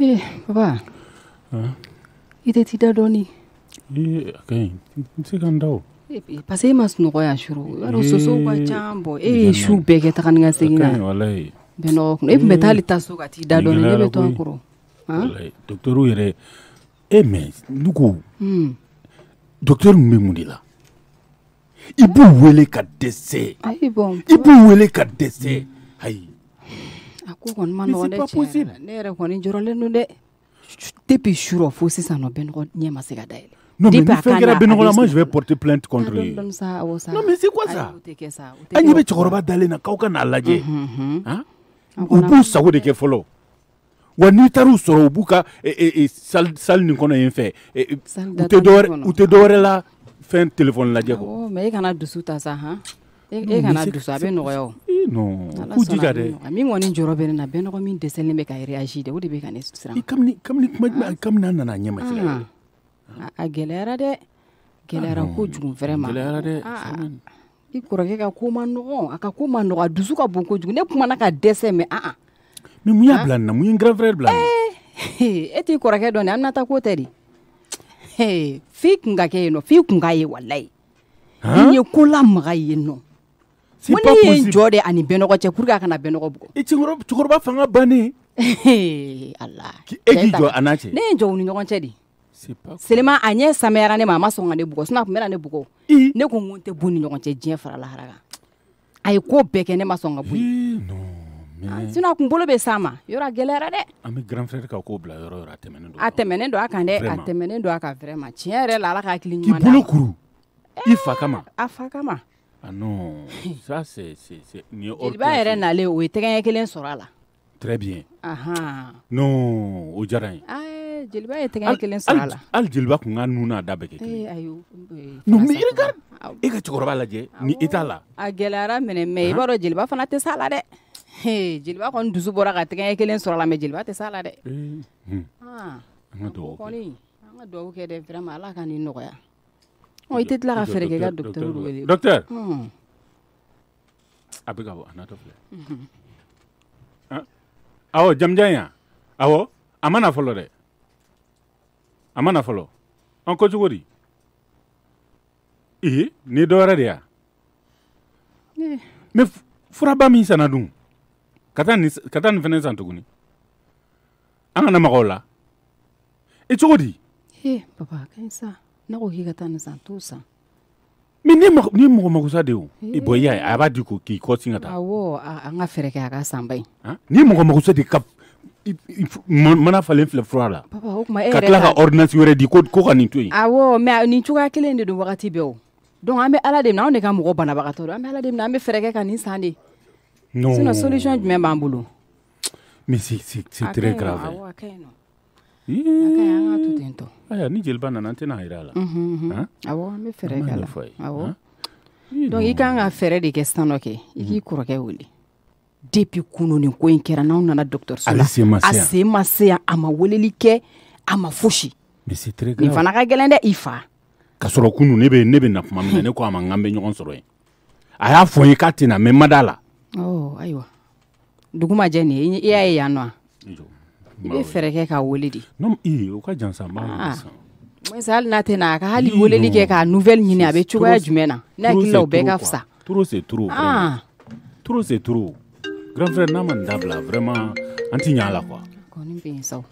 Eh, baba. Ah. Ite ti doni. Eh, kai. Nse kan dawo. Eh, eh, parce que i ma sunɔgɔ y'a suru yaro sosow ka can bɔ e beke su bɛɛ kɛ taga ni ka segin na bɛnɔgɔ kun e tun bɛ taa hali ta so ka t'i da dɔɔni ne bɛ to an kɔrɔ dɔkitɛriw yɛrɛ e mɛ nugu i b'u wele ka dɛsɛ i b'u wele ka dɛsɛ a ko kɔni ma nɔgɔ dɛ ne yɛrɛ kɔni jɔrɔlen don dɛ depuis surɔ fo sisan nɔ bɛɛ ɲɛ ma se ka dayɛlɛ Non, mais ni fɛn kɛra bɛnɔgɔla moi je vais porter plainte contre ah, lui. Non mais c'est quoi ça? An ɲɛ bɛ cɛkɔrɔba dalen na k'aw ka n'a lajɛ. U b'u sago de kɛ fɔlɔ. Wa n'i taar'u sɔrɔ u b'u ka salle nin kɔnɔ yen fɛ u tɛ dɔwɛrɛ la fɛn téléphone lajɛ kɔ. Ah, non k'u jija dɛ min kɔni jɔrɔ bɛ ne na min dɛsɛlen bɛ ka réagi dɛ o de bɛ ka ne siran eh, ah. nana ɲɛma ah. a gɛlɛyara dɛ gɛlɛyara ah. dɛ i kɔrɔkɛ ka ma a ka ma a dusu ka bon kojugu ne kumana ka dɛsɛ mun y'a bila mun ye bila eh, e t'i kɔrɔkɛ ko tɛ eh, kun ka kɛ nɔ kun k'a ye i ye ko lamaga nɔ mo ne ye n jɔ de ani bɛnɔgɔ cɛ pour que a kana bɛnɔgɔ bugɔ i cɛkɔrɔba fanga bannen ala e k'i jɔ a n'a cɛ ne selema a ɲɛ samayara ne ma a ne bugɔ sinɔn a ne bugɔ ne ko n ko n tɛ bu ni ɲɔgɔn fara lahara a ye ko beke ne ma sɔn ka bɔ a kunkolo bɛ s'a yɔrɔ a gɛlɛyara dɛ an bɛ grand frère ka ko bila yɔrɔ yɔrɔ a tɛmɛnen don a ah, tɛmɛnen don a kan dɛ a tɛmɛnen don a kan vraiment tiɲɛ yɛrɛ la ala ka hakili ɲuman d'a ma bolo kuru i fa kama a fa kama Ah non ça c'est c'est c'est sorala. ye jeliba yɛrɛ nalen o ye tɛgɛɲɛ kelen sɔrɔ a la très bien anhan non o diyara n ye ɛɛ jeliba ye tɛgɛɲɛ kelen sɔrɔ a la hali jeliba kun ka nu n'a da bɛɛ kɛ kelen ye ee eh, ayi o eh, non mais i regarde e ka cɛkɔrɔba lajɛ ni i t'a la a gɛlɛyara mɛnɛ mais i b'a dɔn jeliba fana tɛ s'a la dɛ he eh, jeliba kɔni dusu bɔra ka tɛgɛɲɛ kelen sɔrɔ a la mais jeliba tɛ s'a la dɛ hmm. an ka duwawu kɛ dɛ vraiment Ala ka nin nɔgɔya o tila ka fɛɛrɛ ka docteur wele docteur a bɛ ka bɔ a natɔ filɛ awɔ jamujan awɔ a mana fɔlɔ dɛ a fɔlɔ an ko cogo di ee ni dɔ wɛrɛ de ya mɛ furaba min sanna dun ka taa nin ka taa nin fɛnɛ san tuguni an kana maga o la e cogo di ee sa ne ko k'i ka taa nin san t'o san mais ni mɔgɔ ni y'a a b'a di ko k'i kɔsin ka taa awɔ an ka a ka san ba in ni mɔgɔ de ka mana falen filɛ fura papa o tuma e ka tila ka ordonnance wɛrɛ di ko ko ka nin to yen awɔ mais nin cogoya kelen de don wagati bɛɛ o donc an ala de minɛ anw de ka mɔgɔ banabagatɔ don an bɛ ala de minɛ an bɛ fɛɛrɛ ka nin san de non sinon solution jumɛn b'an bolo mais c'est c'est très grave a ka ɲi an ka k'a fɛɛrɛ de kɛ san dɔ kɛ i k'i kɔrɔkɛ wele depuis kunu nin ko in kɛra n'aw nana dɔgɔtɔrɔso la a sen ma se yan a ma weleli kɛ a ma fosi nin fana ka gɛlɛn dɛ i fa k'a sɔrɔ kunu ne bɛ ne bɛ na kuma min na ne ko a ma n k'an bɛ ɲɔgɔn sɔrɔ yen a y'a fɔ n ye k'a tɛ na mɛ n ma d'a la. ɔ oh, ayiwa dugu ma jɛ nin ye i y'a ye yan nɔ wa i bɛ fɛɛrɛ kɛ ka weele de o ka jansa hali ah. n'a tɛ a ka hali weleli kɛ k'a nouvelle ɲini a bɛ cogoya jumɛn na ne hakili la o bɛɛ ka fisa trop c'est trop ah. vraiment grand frère n'a ma nin dabila vraiment an ti ɲɛ a la quoi kɔni bɛ yen sa o fo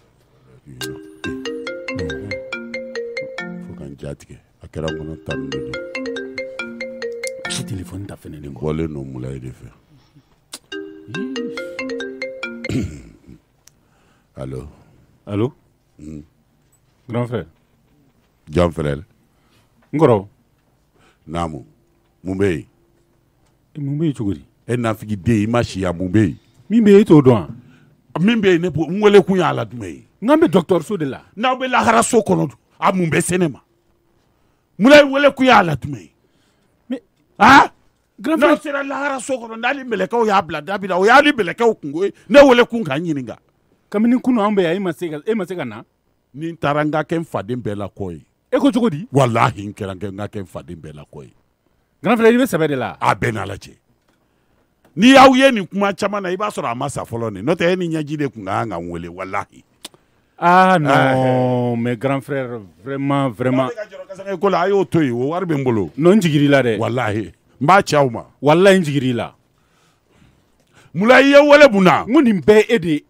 ka n jatigɛ a kɛra kɔnɔ tan ni de don téléphone ta fɛnɛ de bɔlen don mulaye de fɛ allo allo mm. grand frère jam frère ngoro namu mun bɛ yen mun bɛ yen cogo di e, e nafigi den i ma siya mun bɛ yen min bɛ e t'o dɔn wa min bɛ yen ne n wele kun y'a la jumɛn ye n kan bɛ dɔgɔtɔrɔso de la n'aw bɛ laharaso kɔnɔ a mun bɛ se ne ma munna i wele kun y'a la jumɛn ye ah n'aw sera laharaso kɔnɔ n'ale mɛlɛkɛw y'a bila dabila o y'ale mɛlɛkɛw kungo ye ne wele kun k'a ɲininka kamini kunu anw bɛ yan e ma se ka e na. ni n taara n ka kɛ n faden bɛɛ la kɔ ye. e ko cogo e di. walahi n kɛra n ka kɛ n faden bɛɛ la kɔ ye. grand frère i bɛ sɛbɛ de la. a bɛɛ n'ala cɛ. n'i y'aw ye nin kuma caman na i e b'a sɔrɔ a ma sa fɔlɔ nin n'o tɛ e ni ɲɛji de tun ka kan ka n wele walahi. ah non ah, mais grand frère vraiment vraiment. a y'o to yen o wari bɛ n bolo. non n jigir'i la dɛ. walahi n b'a ci aw ma. walahi n jigir'i la mula i ye wale bunna n ko nin bɛɛ e de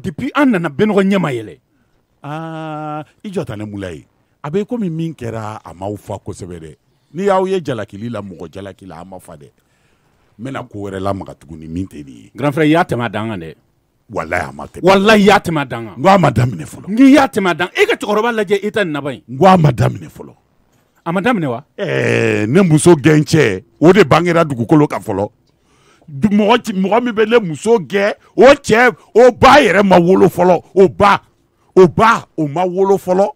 depuis an nana benɔgɔ ɲɛma yɛlɛ aa ah, e i jɔ tan mula ye a bɛ komi min kɛra ama m'aw fa kosɛbɛ dɛ n'i y'aw ye jalakili la mɔgɔ jalaki la a fa dɛ n bɛna ko wɛrɛ lamaga tuguni min tɛ nin ye grand frère y'a tɛmɛ a dan kan dɛ walayi a y'a tɛmɛ a dan kan n ko a y'a tɛmɛ a e ka cɛkɔrɔba lajɛ i e ta nin laban in n ko a ma daminɛ wa ɛɛ ne muso gɛn o de bangera dugukolo kan fɔlɔ mɔgɔ mɔgɔ min bɛ ne muso gɛn o cɛ o ba yɛrɛ ma wolo fɔlɔ o ba o ba o ma wolo fɔlɔ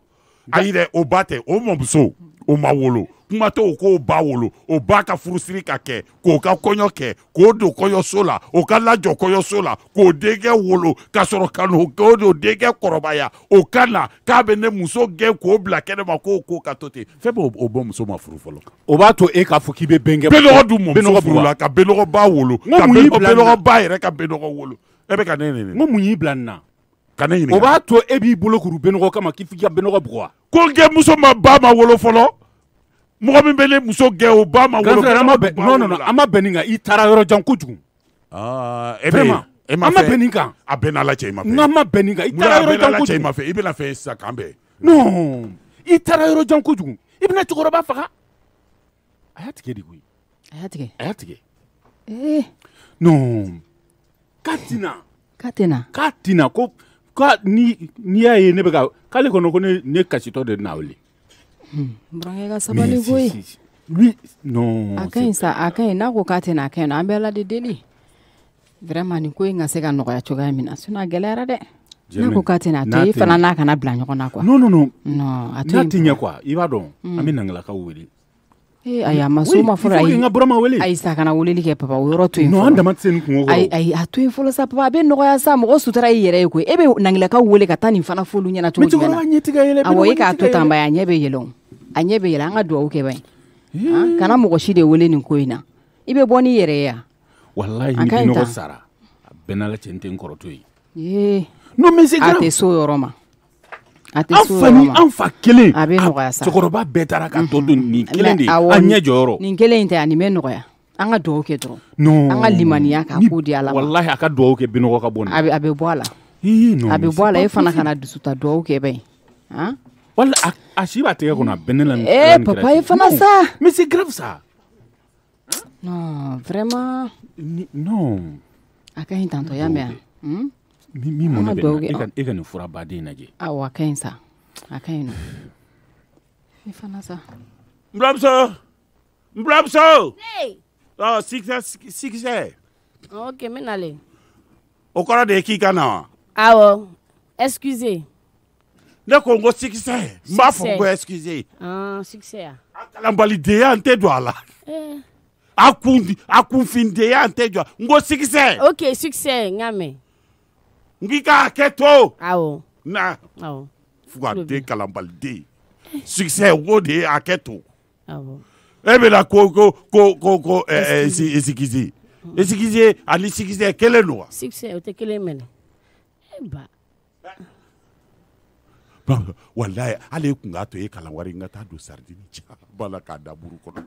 ayi dɛ o ba tɛ o mɔmuso o ma wolo. kuma tɛ o k'o ba wolo o ba ka furusiri ka kɛ k'o ka kɔɲɔ kɛ k'o don kɔɲɔso la o ka lajɔ kɔɲɔso la k'o denkɛ wolo ka sɔrɔ ka n'o k'o don denkɛ kɔrɔbaya o ka na k'a bɛ ne muso gɛn k'o bila kɛnɛma ma k'o ko ka to ten fɛn b'o o bɔ muso ma furu fɔlɔ. o b'a to e k'a fɔ k'i bɛ bɛnkɛ. bɛnɔgɔ dun mɔmuso furu la ka bɛnɔgɔ ba wolo yɛrɛ ka bɛnɔgɔ wolo e bɛ ka ne n ko mun y'i bila nin na. ka ne ɲininka. o b'a to e b'i bolokuru bɛnɔgɔ kama k'i ka bɛnɔgɔ bugɔ wa. ko n kɛ muso ma ba ma wolo fɔlɔ mɔgɔ min bɛ ne muso gɛn o ba ma wolo an ma bɛn nin kan i taara yɔrɔ jan kojugu e bɛ ma e ma fɛ an ma bɛn nin kan a bɛn n'ala cɛ i ma fɛ n'an ma bɛn nin kan i taara yɔrɔ jan kojugu i ma fɛ i bɛna fɛ sisan kan bɛn non i taara yɔrɔ jan kojugu i bɛna cɛkɔrɔba faga a y'a tigɛ de koyi a y'a tigɛ a y'a tigɛ ee non k'a tɛna k'a tɛna k'a tɛna ko k'a ni n'i y'a ye ne bɛ ka k'ale kɔnɔ ko ne ne kasitɔ de bɛ burankɛ ka sabali koyi lui non a sa a ka n'a ko k'a tɛna a ka ɲi an bɛ la de deli vraiment nin ko in ka se ka nɔgɔya cogoya min na sinon a gɛlɛyara dɛ n'a ko k'a tɛna to i fana n'a kana bila ɲɔgɔn na quoi non non non a to n'a ti ɲɛ quoi i b'a dɔn an bɛ nangalakaw wele ee ayi a ma s'o ma fɔlɔ ayi burama wele ayi sa kana weleli kɛ papa o yɔrɔ to yen non an dama tɛ se nin kungo kɔrɔ ayi ayi a to yen fɔlɔ sa papa a bɛ nɔgɔya sa mɔgɔ sutura i yɛrɛ ye koyi e bɛ nangilakaw wele ka taa nin fana f'olu ɲɛna cogo jumɛn na mɛ cɛkɔrɔba ɲɛ yɛlɛ awɔ e k'a to tan bani a ɲɛ bɛ yɛlɛ o a ɲɛ bɛ yɛlɛ an ka dugawu kɛ ban kana mɔgɔ si de wele nin ko in na i bɛ bɔ n'i yɛrɛ ye yan sara a bɛɛ n'ala cɛ n tɛ n kɔrɔ to a tɛ s'o yɔrɔ ma a s'o yɔrɔ ma an fa kelen a bɛ nɔgɔya sa cɛkɔrɔba bɛɛ taara ka dɔ don nin kelen de an ɲɛ jɔyɔrɔ nin kelen in tɛ a nin bɛ nɔgɔya an ka dugawu kɛ dɔrɔn non an ka limaniya k'a ko di ala ma walahi a ka dugawu kɛ binɔgɔ ka bɔ nin a bɛ bɔ a la a bɛ bɔ a la e fana kana dusuta dugawu kɛ bɛn Wala a shi ba ta yi kuna binin lan. Eh papa yi fana sa. Mais grave ça. Non, vraiment. Non. A kan tanto ya mɛ. Min mun bɛ e ka nin fura baden lajɛ. Awɔ a ka ɲi sa. A ka ɲi nɔ. I fana sa. N buramuso. N buramuso. Ne. Ɔ oh, sikisɛ sikisɛ. Eh? Ok n bɛ nalen. O kɔrɔ de ye k'i ka na wa. Awɔ excusez. Nè kon ngò sikse, ma fò ngò eskize. An, sikse a. An kalambali de an te dwa la. E. A koun fin de an te dwa. Ngò sikse. Ok, sikse, nga men. Ngò ki ka aketo. A ah, o. Oh. Nan. A ah, o. Oh. Fò an de kalambali de. Sikse wò de aketo. A o. Ah, oh. Ebe eh, la kò, kò, kò, kò, e, eh, e, e, sikize. E sikize, an li sikize kele nou a. Sikse, ou te kele men. Eba. Eba. walayi hali kun k'a to ye kalan wari n taa don saridini b'a la k'a da buru kɔnɔ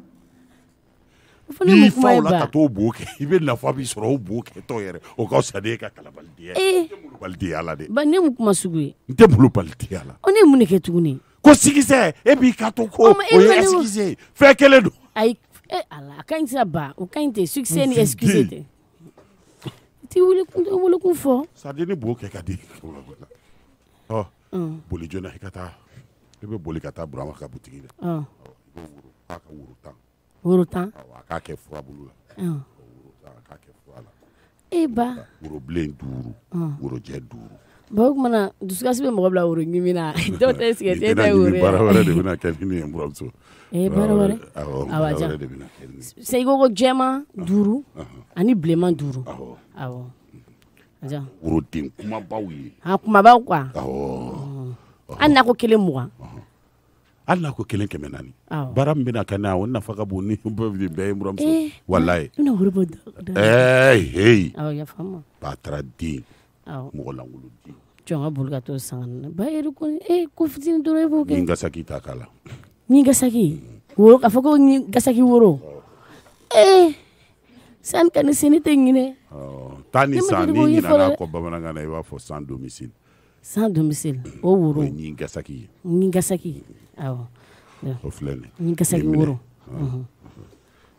n'i faw la ka t'o bo kɛ i bɛ nafa min sɔrɔ o bo kɛtɔ yɛrɛ o ka fisa ka kalabalidenya eh. la dɛ ne mun kuma sugu ye n tɛ molobalideya la ne mun de kɛ tuguni ko sikisɛ e b'i ka to ko e o ye ɛskise ye kelen don ayi e ala a ka sa ba o ka tɛ sikisɛ ni ɛskise tɛ i t'i wuli kun fɔ sadi ne kɛ ka di boli joona i ka taa i bɛ boli ka taa burama ka butigi la i bɛ woro k'a ka woro tan woro tan a k'a kɛ furabulu la woro tan a k'a kɛ fura la e ba worobilen duuru worojɛ duuru bon o kumana dusukasi bɛ mɔgɔ bila woro ɲimi na dɔw tɛ sigɛrɛti e ta ye e woro ye baara wɛrɛ de bɛna kɛ ni ne ye n buramuso ee baara wɛrɛ awɔ baara wɛrɛ de bɛna kɛ ni ne ye sɛgɛkoko jɛman duuru ani bilenman duuru awɔ awɔ woroden kumabaw ye a kumabaw kuwa awɔ hali n'a ko kelen mugan hali n'a ko kelen kɛmɛ naani baara min bɛna kɛ n'a o nafa ka bon ni bɛɛ ye buramuso walayi ɛɛ heyi den mɔgɔ lankolon den jɔn boli ka t'o san ka ba yɛrɛ ko e eh, ko fitinin dɔrɔn e b'o kɛ ni gasaki t'a k'a la ni gasaki mm. woro k'a fɔ ko ni gasaki woro ee san ka ni sini tɛ ɲinɛ tan ni san ni ɲinana kɔ bamanankan na i b'a fɔ san san o woro o ye ɲinkasaki awɔ o filɛ nin ye ɲinkasaki woro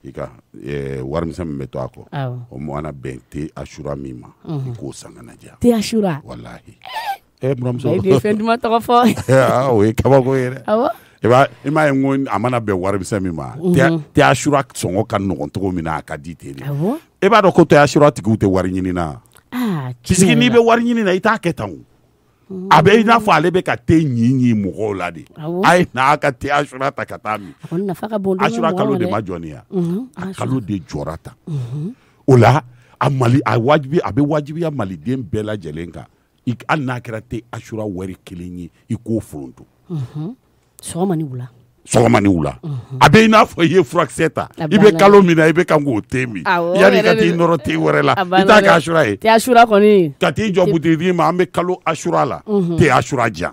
i ka warimisɛn min bɛ to a kɔ o mɔna bɛn tɛ asura min ma i k'o na diya te asura walahi ɛ buramuso i ye fɛn duman tɔgɔ fɔ o ye kabako ye dɛ awɔ i b'a i m'a ye n ko a mana bɛn warimisɛn min ma tɛya sura sɔngɔ ka nɔgɔn cogo min na a ka di ten de i b'a dɔn ko tɛya tigiw tɛ wari ɲini na pisigi n'i bɛ wari ɲini na i t'a kɛ tan o a bɛ i n'a fɔ ale bɛ ka te ɲi ɲi mɔgɔw la de a ye n'a ka te ta ka taa min asura kalo de ma jɔniya a kalo de jɔra tan o la a mali a wajibi a bɛ wajibiya maliden bɛɛ lajɛlen kan hali n'a kɛra te asura wari kelen ye i k'o foronto sɔgɔma wula sɔgɔma wula a bɛ i n'a fɔ i ye furakisɛ ta i bɛ kalo min na i bɛ kan k'o te min yanni ka t'i nɔrɔ te wɛrɛ la i t'a kɛ asura ye ka t'i jɔ butigitigi ma an bɛ kalo asura la mhm. te asura jan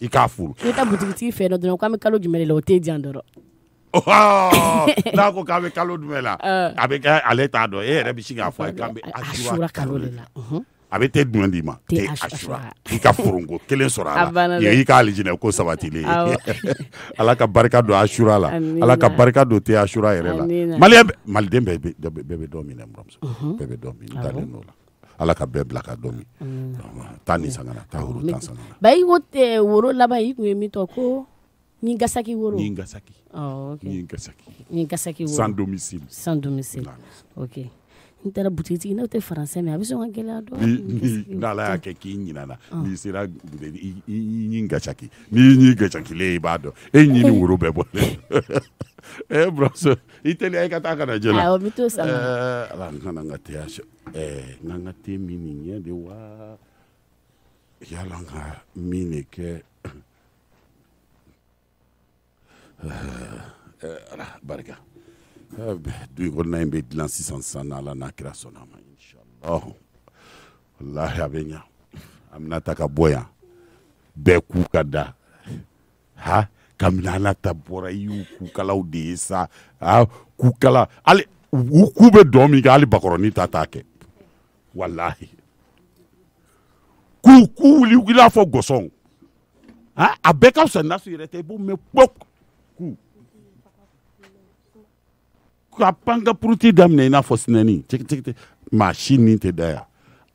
i k'a furu i ka butigitigi fɛ dɔ dɔrɔn k'an bɛ kalo jumɛn de la o te jan dɔrɔn n'a ko k'a bɛ kalo jumɛn la a bɛ kɛ ale t'a dɔn e yɛrɛ bɛ sin k'a fɔ a ye k'an bɛ asura kalo de la mhm a bɛ tɛ jumɛn d'i ma te asura i ka foronko kelen sɔrɔ a la i ka alijinɛ ko sabatilen ala ka barika don asura la ala ka barika don te asura yɛrɛ la maliyɛn maliden bɛɛ bɛ dɔ min na buramuso bɛɛ bɛ dɔ min n dalen n'o la ala ka bɛɛ bila ka dɔ min taa nin san taa woro tan san ka ko woro laban i tun ye min tɔ ko. Ni Gasaki woro. Ni Gasaki. Oh, okay. Ni Gasaki. Ni Gasaki woro. Sans domicile. Sans domicile. OK n taara butigitigi n'o tɛ faransɛ mɛn a bɛ sɔn ka gɛlɛya dɔn n'ala y'a kɛ k'i ɲinana n'i sera i gacaki n'i ɲi gacakilen i b'a dɔn e ɲi ni woro eh. eh, bɛɛ bɔ ɛɛ buramuso i teliya i e ka taa ka na awɔ n bɛ t'o san ala n kana n ka teya sɛ n ka n ka te min nin ɲɛ de wa yala n ka min de kɛ eh, barika. Eh du in kɔnɔna in bɛ dilan sisan sisan n'ala n'a kira sɔnna a ma inshallah walahi a bɛ ɲa aminata ka bɔ yan bɛɛ k'u ka da ha kabini ala ta bɔra i y'u kukalaw de ye sa ha kukala hali u k'u bɛ dɔn min kɛ hali bakɔrɔnin ta t'a kɛ walahi k'u k'u wuli i n'a fɔ gɔsɔn a bɛɛ ka fisa nasu yɛrɛ tɛ i b'u mɛn kpɔk k'u a pan ka puruti daminɛ i n'a fɔ sinɛni cɛkicɛkicɛ maa si nin tɛ da yan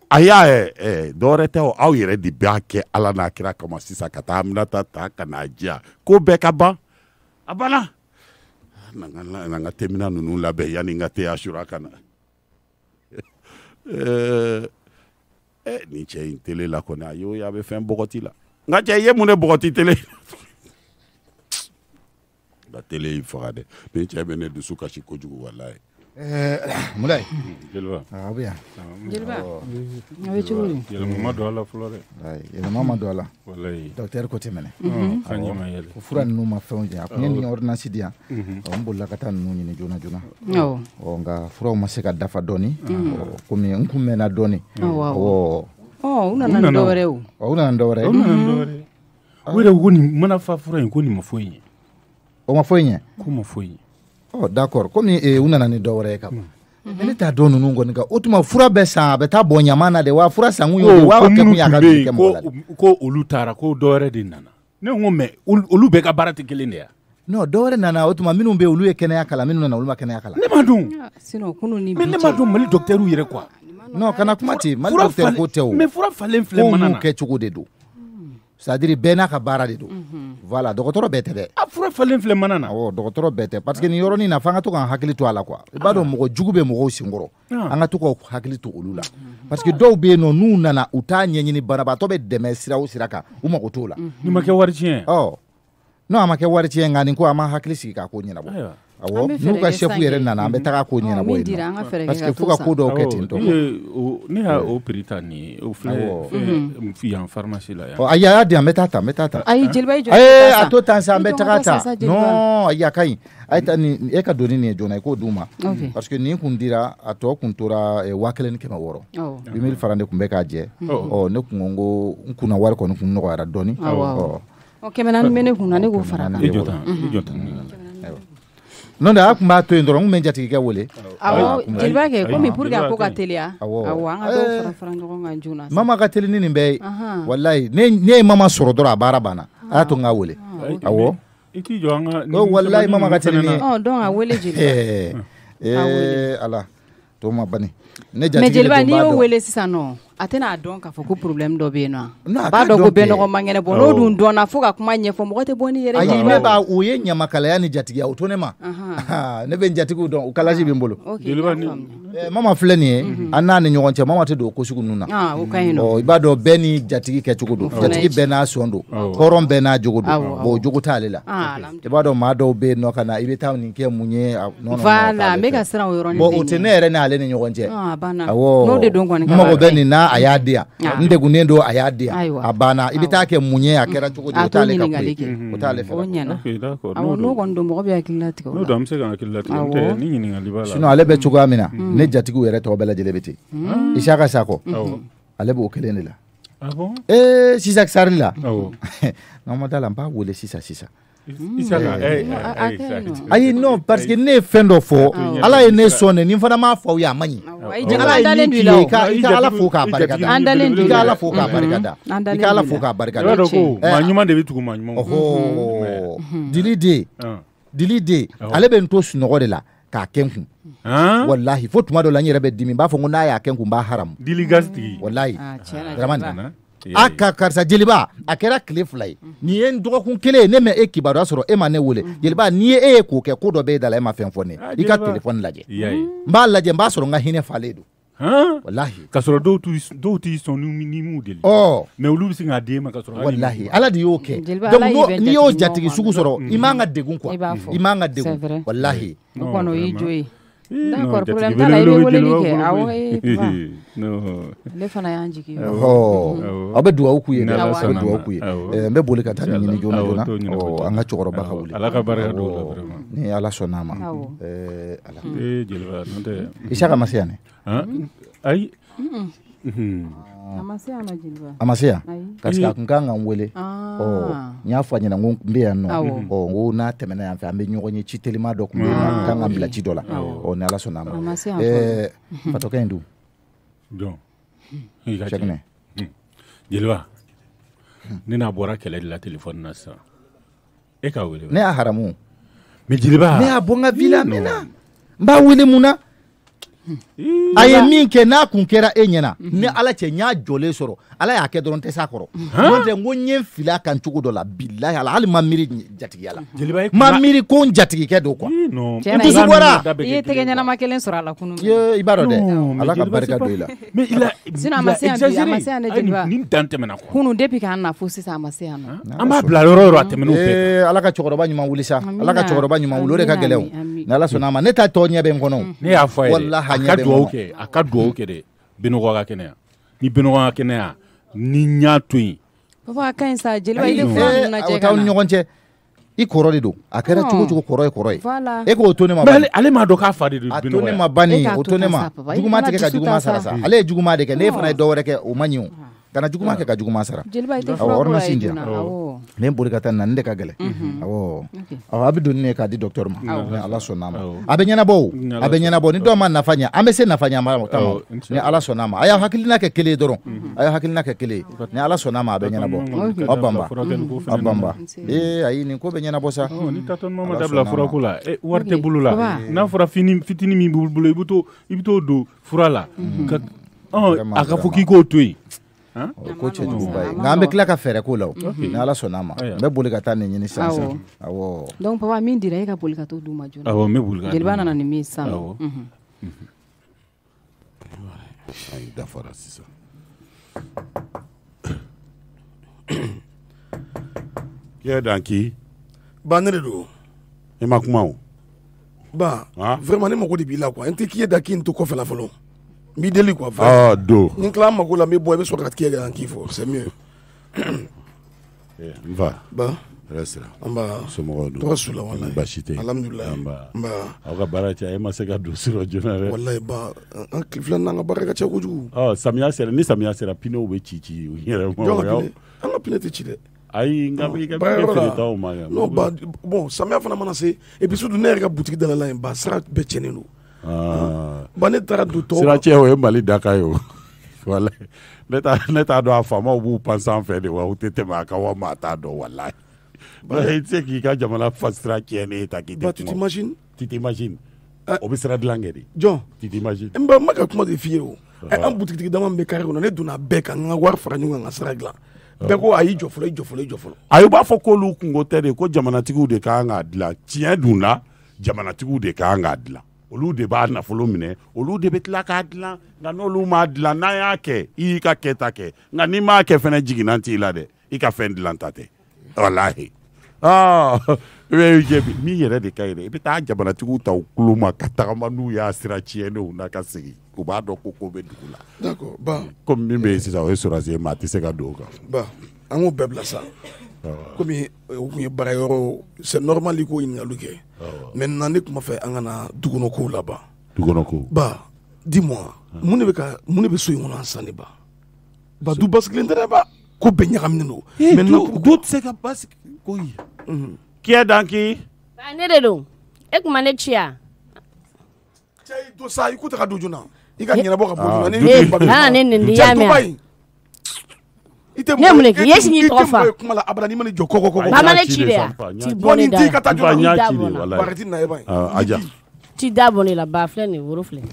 a y'a ɛ ɛ dɔwɛrɛ tɛ o aw yɛrɛ de b'a kɛ ala n'a kira kama sisan ka taa aminata ta ka n'a diya ko bɛɛ ka ban a banna n'an ka temina ninnu labɛn yanni n ka te asura ka na ɛɛ nin cɛ in tele la kɔni a y'o ye a bɛ fɛn bɔgɔti la nka cɛ i ye mun de bɔgɔti tele la télé y'i faga dɛ bi cɛ bɛ ne dusu kasi kojugu walayi. Ɛɛ Mulayi. Jeliba. A bɛ yan. Jeliba. A bɛ cogo di? Yɛlɛma ma ah, don a la fɔlɔ dɛ. Ayi yɛlɛma ma don a la. Walayi. Docteur ko tɛ minɛ. Unhun. Sanji ma yɛlɛ. O fura ninnu ma fɛnw jɛ a kun ye nin ordonnance di yan. Ɔ n bolila ka taa ninnu ɲini joona joona. Ɔ nka furaw ma se ka dafa dɔɔni. Ɔ komi n kun mɛnna dɔɔni. Ɔ u nana ni dɔwɛrɛ ye o. u nana ni dɔwɛrɛ ye. U nana ni dɔwɛrɛ ye. U yɛrɛ ko nin mana fa fura in ko nin ma foyi ɲɛ o ma foyi ɲɛ ko ma foyi oh, ɔ d'accord komi eh, u nana ni dɔ wɛrɛ ye ka ban mais ne t'a dɔn ninnu kɔni kan o tuma fura bɛ san a bɛ taa bɔn ɲama na de wa fura san kun y'o oh, de wa o kɛ kun y'a ka dugu kɛ mɔgɔ la de. ko olu taara ko dɔ wɛrɛ de nana ne ko mɛ olu bɛɛ ka baara tɛ kelen de ya. non dɔ wɛrɛ nana o tuma minnu bɛ yen olu ye kɛnɛya kalan minnu nana olu ma kɛnɛya kalan. ne ma dun sinon kunun ni bi mais ne ma dun mali dɔkitɛriw yɛrɛ quoi. non kana kuma ten mali dɔkitɛri ko tɛ o mais fura falen filɛ mana na ko n'u kɛcogo de don sadiri bɛɛ n'a ka baara de do voilà dɔgɔtɔrɔ bɛɛ tɛ dɛ a fura falen filɛ mana na awɔ dɔgɔtɔrɔ bɛɛ tɛ parce que nin yɔrɔnin na f'an ka to k'an hakili to a la quoi i b'a dɔn ah. mɔgɔ jugu bɛ mɔgɔw senkɔrɔ ah. an ka to k'aw hakili to olu la parce que dɔw bɛ yen nɔ n'u nana u t'a ɲɛɲini banabaatɔ bɛ dɛmɛ sira o sira kan u mago t'o la nin ma kɛ wari tiɲɛ ɔ non a ma kɛ wari tiɲɛ nka nin ko a ma hakili sigi k'a ko ɲɛnabɔ awɔ n'u ka sɛfu yɛrɛ nana an bɛ taga ko ɲɛnabɔ yen parce que fo ka ko dɔw kɛ ten tɔ ne y'a o piri ta nin ye o filɛ yan farimasi la yan ayi a y'a di yan n bɛ taa ta n bɛ taa ta ayi ee a to tan sa n bɛ taga ta non ayi a ka ɲi a ye e ka doni nin ye joona i e k'o d'u ma parce que nin kun dira a tɔ kun tora eh, waa kelen ni kɛmɛ wɔɔrɔ oh. bi mili fara de tun bɛ k'a jɛ ɔ mhm. oh. oh, ne kun ko n kunna wari kɔni kun nɔgɔyara dɔɔni ɔ kɛmɛ naani bɛ ne kun na ne k'o fara kan i jɔ tan i jɔ tan non tɛ a tun b'a to yen eh. dɔrɔn n kun bɛ jatigikɛ wele. awɔ jeliba kɛ komi pour que a ko ka teliya. awɔ an ka dɔw fara fara ɲɔgɔn kan joona. mama ka teli ah. ah. ni nin bɛɛ oh, ye walayi ne ye mama sɔrɔ dɔrɔn a baara banna a y'a to n k'a wele awɔ. i k'i jɔ an ka. ko walayi mama ka teli ni ɔ dɔnku a wele jeliba. ɛɛ ala to ma bani. ne jatigikɛ tun b'a dɔn mɛ jeliba n'i y'o wele sisan nɔ a tɛna'a dɔn k'a fɔ ko problème dɔ bɛ yen nɔ a b'a dɔn ko bɛɛ nɔgɔ man kɛnɛ bɔ n'o dun dɔnna fo ka kuma ɲɛfɔ mɔgɔ tɛ bɔ n'i yɛrɛ ye. ayi ne b'a o ye ɲamakalaya ni jatigiya o to ne ma ne bɛ n jatigiw dɔn o kalasi bɛ n bolo. jeliba ni. mama filɛ nin ye an n'a ni ɲɔgɔn cɛ mama tɛ don o ko sugu ninnu na. o ka ɲi nɔ. i b'a dɔn bɛɛ ni jatigi kɛcogo don jatigi bɛɛ n'a sɔn don hɔrɔn bɛɛ n'a jogo don bon o jogo t'ale la i b'a dɔn maa dɔw bɛ yen nɔ ka na i bɛ taa nin kɛ mun ye. voilà n bɛ ka siran o yɔrɔnin bon o tɛ ne yɛrɛ n'ale ni ɲɔgɔn cɛ. awɔ n'o de don kɔni. n mago bɛ nin na la a ah. y'a di yan n degunnen don a y'a di yan a banna i bɛ taa kɛ mun ye a kɛra cogo di o t'ale ka ko ye o t'ale fɛ o ɲɛna awɔ n'o kɔni don mɔgɔ bɛ hakili latigɛ o la n'o don an bɛ se ka hakili latigɛ n tɛ ni ɲininkali b'a la sinon ale bɛ cogoya min na ne jatigiw yɛrɛ tɔw bɛɛ lajɛlen bɛ ten isaka sakɔ ale b'o kelen de la ee sisan sari la n'an ma da la n b'a wele sisan sisan ayi non parce que ne ye fɛn dɔ fɔ ah, ala ye ne sɔnɛ nin fana m'a fɔ aw ah, ye a ma ɲi ala ye i ka ah, ala fo k'a mm-hmm. i ka ala fo k'a i ka ala fo k'a maa ɲuman de bɛ tugu maa ɲuman kɔ mm-hmm. dili de mm. dili de oh. ale bɛ n to sunɔgɔ de la k'a kɛ n kun walahi fo tuma dɔ la n yɛrɛ bɛ dimi n b'a fɔ ko n'a y'a kɛ n kun n b'a haramu dili gasi tigi walahi vraiment a ka karisa jeliba a kɛra tile fila ye nin ye n dɔgɔkun kelen ye ne ma e kibaruya e mhm. sɔrɔ e, e ma ne wele ah, jeliba n'i ye e ye k'o kɛ ko dɔ b'e da la e ma fɛn fɔ ne ye i ka telefɔni lajɛ n b'a lajɛ n b'a sɔrɔ n ka hinɛ falen don walahi t'u dɔw t'i sɔn nimu de la ɔ mɛ olu bɛ d'e ma k'a sɔrɔ ala de y'o kɛ donc n'i y'o jatigi sugu sɔrɔ i man ka degun quoi i man ka degun walahi y'i jo D'accord, problème t'a la ibe wele ni kɛ awɔ ne fana y'an jigi aw bɛ duwawu k'u ye dɛ aw bɛ duwawu k'u ye n bɛ boli ka taa nin ɲini joona joona an ka cɛkɔrɔba ka wuli ni Ala sɔnn'a ma ɛɛ Ala Isaka ma ayi amasiya karisika kun kan ka n wele n y'a fɔ n'a temena yan fɛ an bɛ ɲɔgɔn ye kanga telima dɔ kun ni ala sɔnna a ma fatɔkɛ in dun sɛkinɛ jeliba ne n'a bɔra kɛlɛ la telefɔni na sa e ka wele ne haramu mi jilwa ne y'a bɔ n ka vi wele muna a ye min kɛ n'a kun kɛra e ɲɛna ni ala cɛ n y'a jɔlen sɔrɔ ala y'a kɛ dɔrɔn tɛ s'a kɔrɔ n'o tɛ n ko n ye n fili a kan cogo dɔ la bilahi ala hali ma miiri jatigiya la n ma miiri ko n jatigikɛ don quoi n dusu bɔra i ye tɛgɛ ɲɛnama kelen sɔrɔ a la kunun i b'a dɔn dɛ ala ka barika don i la mais il a ma se yan bi a ma se yan dɛ jeliba nin dan tɛmɛna quoi kunun depi k'an na fo sisan a ma se yan nɔ an b'a bila yɔrɔ yɔrɔ a tɛmɛn'o bɛɛ kan eh, ala ka cɛkɔrɔba ɲuman wuli sa ala ka cɛkɔrɔba ɲuman wuli o de ka gɛlɛn n'ala sɔnn'a ma ne ta tɔ ɲɛ bɛ n kɔnɔ ne y'a fɔ a ye a ka duwawu kɛ a ka duwawu kɛ dɛ benɔgɔ ka kɛnɛya ni benɔgɔ ka kɛnɛya ni ɲa to yen papa eh, ka i ka ɲɔgɔn cɛ i kɔrɔ de don a kɛra cogo cogo kɔrɔ ye kɔrɔ ye e k'o to ne ma bani ale m'a dɔn e k'a fa de do a to ne ma bani o to ne ma juguman ka juguman sara sa ale ye juguma de kɛ ne fana ye dɔ wɛrɛ kɛ o ma ɲi o kana juguman ke ka juguma sara ordonnance in ne n ka taa na de ka gele mm-hmm. awo awo a ne k'a di docteur ma ni ala sɔnna ma a bɛ ɲɛnabɔ o a bɛ ni do ma na fanya an se nafa ɲɛ ma ni ala sɔnna ma aya y'aw hakilina ke kele doro mm-hmm. aya hakilina kɛ kelen ni ala sɔnna ma a bɛ bo obamba obamba e ayi nin ko bɛ bo sa oh, ni tatɔni mama dabla furako la wari tɛ bolo la n'a fitini mi b'i ibuto ibuto do t'o fura la a mm-hmm. ka fɔ k'o to ko cɛ juguba ye nka an ka fɛɛrɛ ko la o ni ala sɔnna ma n bɛ boli ka taa ɲini ba ne de i ma kuma o ba vraiment ne mago de b'i la quoi n tɛ kiyɛ da k'i n to kɔfɛla fɔlɔ N quoi Ah do Nkla n la n bɛ bɔ i bɛ sɔrɔ c'est mieux. Eh, fa. Ba. là. reste là baa. Somɔgɔw la là. ba. de i se ka don le joona dɛ. Walahi ba En tile na an ka baara ka ca oh, Samia sera ni Samia sera pneus bɛ ci ci u yɛrɛ ma. Jɔn ka pneu an ka pneu tɛ ci dɛ. ma Non bon Samia fana mana se et puis boutique dans la Ah. bɔn ne taara du tɔgɔ siracɛ o ye mali daka ye o wala ne t'a dɔn ah. eh, oh? eh, ah. a faamaw b'u pan sanfɛ de wa u tɛ tɛmɛ a kan wa maa t'a dɔn walayi i tɛ se k'i ka jamana fa sira tiɲɛ ne ye ta k'i tɛ kuma titi imagine o bɛ sira dilan kɛ de jɔn titi imagine n ba n bɛ ka kuma de f'i ye o an butigi dama min bɛ kari kɔnɔ ne donna bɛɛ kan n ka wari fara ɲɔgɔn kan ka sira dilan bɛɛ ko a y'i jɔ fɔlɔ i jɔ fɔlɔ i jɔ fɔlɔ a b'a fɔ k'olu kungo tɛ de ko jamanatigiw de kan k'a dilan tiɲɛ dun na jamanatigiw de kan k'a dilan olu de b'a nafolo minɛ olu de bɛ tila k'a dilan nka n'olu m'a dilan n'a y'a kɛ i y'i ka kɛta kɛ nka n'i m'a kɛ fɛnɛ jiginna t'i la dɛ i ka fɛn dilan ta tɛ walahi ah, i bɛ jɛ min yɛrɛ de ka ɲi dɛ i bɛ taa jamanatigiw ta u tulo ma ka tagama n'u y'a sira tiɲɛnenw na ka segin u b'a dɔn ko ko bɛ dugu la komi min bɛ yen sisan o ye sɔrɔsi ye maa tɛ se ka don o kan an k'o bɛɛ bila sa komi eh, o tun ye baara yɔrɔ c'est normal i k'o ɲininkali kɛ maintenant ne tun b'a fɛ an ka na laban ba dis moi mun ka mun de bɛ so in kɔnɔ an san ne ba ba du basigilen tɛ ba ko bɛɛ ɲagaminen don eh, maintenant tɛ se ka basigi ko ye mhm. qui est dans ne de do e kun ma ne ci cɛ i to sa i ko ta ka don i ka ɲɛnabɔ ka bɔ joona ne ah, ah, ne nin ne mun de kɛ n'i tɔgɔ fa i tɛ mɔgɔ ye kuma n'i ma nin jɔ kɔkɔkɔkɔ. bamane ci de yan ti bɔ da la ka taa jɔ la ti da bɔ ti da bɔ la ba filɛ nin woro filɛ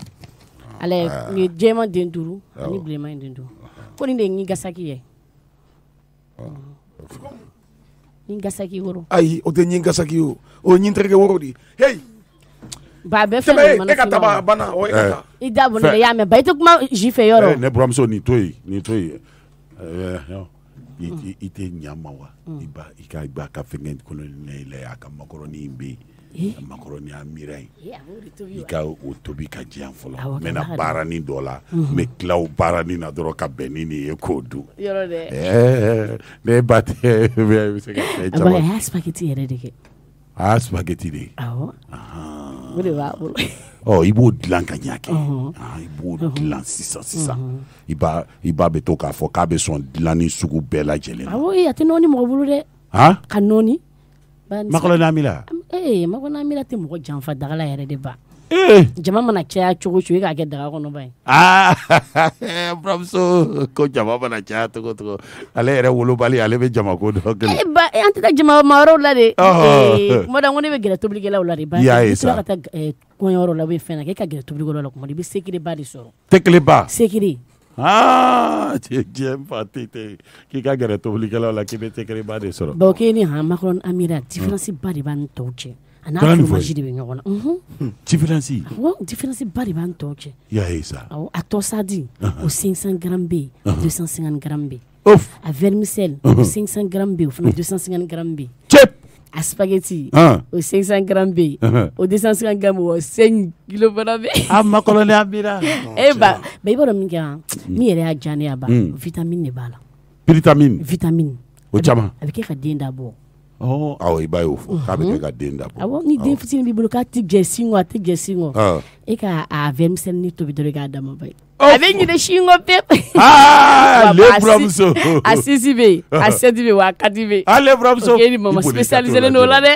ala ah. ye nin ye jɛman den duuru ani bilenman in den duuru ko nin de ye ah. nin gasaki ye. Ah, mm. nin gasaki woro. ayi o tɛ nin gasaki ye o e o ye nin terikɛ woro de ye ba bɛɛ eh. fɛn dɔ mana f'i ma o i da bɔ la i y'a mɛn ba i tɛ kuma zi fɛ yɔrɔ. ne buramuso nin to yen nin to yen i tɛ ɲa ma wa i ba i ka ba ka fɛngɛ kolon ne la a ka makɔrɔni in bɛ yen a makɔrɔni a mira yen i ka o tobi ka diyan fɔlɔ n bɛna baaranin dɔ la n bɛ tila baaranin na dɔrɔn ka bɛn ni nin ye k'o dun ne ba tɛ i bɛ se ka fɛn caman a y'a spaghetti yɛrɛ de kɛ a y'a spaghetti de ye awɔ o de b'a bolo ɔ i b'o dilan ka ɲa kɛ i b'o dilan sisan sisan i b'a i b'a bɛ to k'a fɔ k'a bɛ sɔn dilanni sugu bɛɛ lajɛlen awɔ e eh, a tɛ nɔɔni mɔgɔ ka nɔɔni makɔnɔ lamila ee eh, makɔnɔ tɛ mɔgɔ janfa dagala yɛrɛ de ba Eh. jama mana caya cogo cogo i k'a kɛ daga kɔnɔ ba ye ah, buramuso ko jama mana caya togo togo ale yɛrɛ wolobali ale bɛ jama ko dɔ kelen ba eh, an tɛ taa jama ma la de kuma oh. eh, da ko ne bɛ gɛrɛ tobilikɛlaw la de ba y'a ye sa ka taa kɔɲɔyɔrɔ la bɛ fɛn na k'e ka gɛrɛ tobilikɛlaw la kuma i bɛ sekere ba de sɔrɔ tekele ba sekere cɛ fa tɛ tɛ k'i ka gɛrɛ tobilikɛlaw la k'i bɛ tekele ba de sɔrɔ bawo k'e ni han makɔrɔni amira diferansi ba de b'an ni tɔw cɛ Hmm. A différence différence ba de b'an cɛ y'a ye a o 500 grammes b, 250 grammes b. yen a vermicelle o 500 grammes b, 250 grammes b. yen a spaghetti 500 grammes b, au 250 grammes o 5 kilos fana bɛ yen a makɔnɔlen an bira e ba mais i b'a dɔn min kɛ wa min yɛrɛ y'a diya ne ye hmm. vitamine de b'a la vitamine vitamine o caman a bɛ kɛ ka den Oh. awɔ i b'a ye o fɔ k'a bɛ kɛ mm-hmm. ka den dabɔ awɔ ni den fitinin b'i bolo k'a tɛ jɛ sin kɔ a tɛ jɛ sin kɔ e ka a vermisɛnni tobi dɔrɔn i k'a d'a ma bani oh. a bɛ ɲinɛ sin kɔ pewu le buramuso a sisi bɛ yen a sɛti bɛ yen wa a kati bɛ yen ale buramuso o ni mama spécialisé n'o la dɛ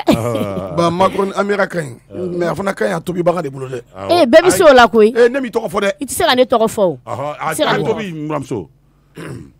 ba macaroni amira ka ɲi mɛ mm-hmm. a fana ka ɲi a tobibaga de bolo dɛ ee bɛɛ bɛ se o la koyi ee eh, ne m'i tɔgɔ fɔ dɛ i tɛ se ka ne tɔgɔ fɔ o a tobi n buramuso.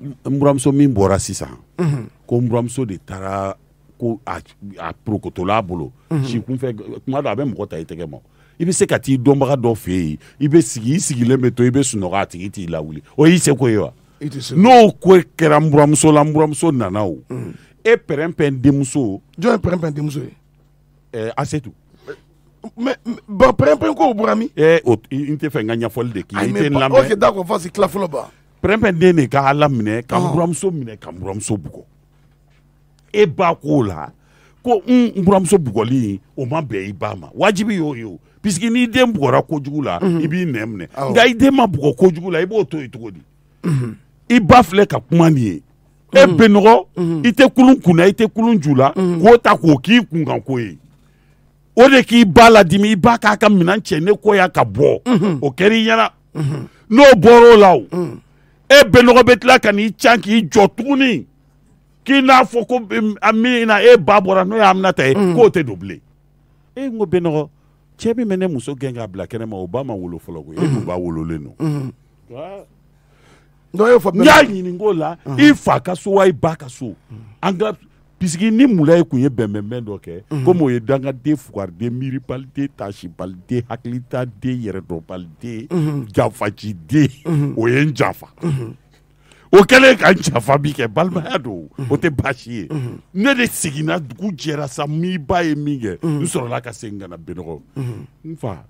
n buramuso min bɔra sisan ko n buramuso de taara ko a porokotola bolo si kunfɛ kuma dɔ a bɛ mɔgɔ ta i tɛgɛ ma i bɛ se ka t'i dɔnbaga dɔ fɛ yen i bɛ sigi i sigilen bɛ to i bɛ sunɔgɔ a tigi t'i lawuli o y'i seko ye wa n'o ko kɛra n buramuso la n buramuso nana o e pɛrɛnpɛn denmuso. jɔn ye pɛrɛnpɛn denmuso ye. ɛɛ asetu. mɛ bɔn pɛrɛnpɛn kow bɔra min. ɛɛ o n tɛ fɛ n ka ɲɛfɔli de k'i ye i tɛ n lamɛn. ok d'accord fɔ si tila fɔlɔ ban. pɛrɛnpɛnden de ka ala minɛ ka n ah. buramuso minɛ ka n buramuso bugɔ e ba k'o la ko n buramuso bugɔli o ma bɛn i ba ma wajibi y'o ye o puisque n'i den bugɔra kojugu la mhm. i b'i nɛ minɛ nka i den ma bugɔ kojugu la i b'o to yen cogo di mhm. i ba filɛ ka kuma nin ye e mhm. bɛ nɔgɔ i tɛ kulun kunna i tɛ kulun ju la k'o ta k'o k'i kunkan ko ye o de k'i ba ladimi i ba k'a ka minɛn cɛ ne ko y'a ka bɔ o kɛra i ɲɛna n'o bɔr'o la o. e bɛnɔgɔ bɛ tila ka n'i can k'i jɔ tuguni k'i n'a fɔ ko amina e ba bɔra n'o ye aminata mm. ye k'o tɛ don bilen e n ko bɛnɔgɔ cɛ min bɛ ne muso gɛn k'a bila kɛnɛ ma o ba ma wolo fɔlɔ koyi e mm. dun ba wololen don mm. n y'a ɲininka o la i fa ka so wa i ba ka so an ka puisque ni mulaye kun ye bɛnbɛnbɛn dɔ kɛ komi mhm. o ye dangaden fugariden miiripaliden tasipaliden hakilitaden yɛrɛdɔnbaliden mhm. janfaciden mhm. o ye n janfa o kɛlen ka n janfa bi kɛ balimaya don o tɛ baasi ye ne de seginna dugu jɛra sa min ba ye min kɛ n sɔrɔla ka segin ka na benɔgɔ n fa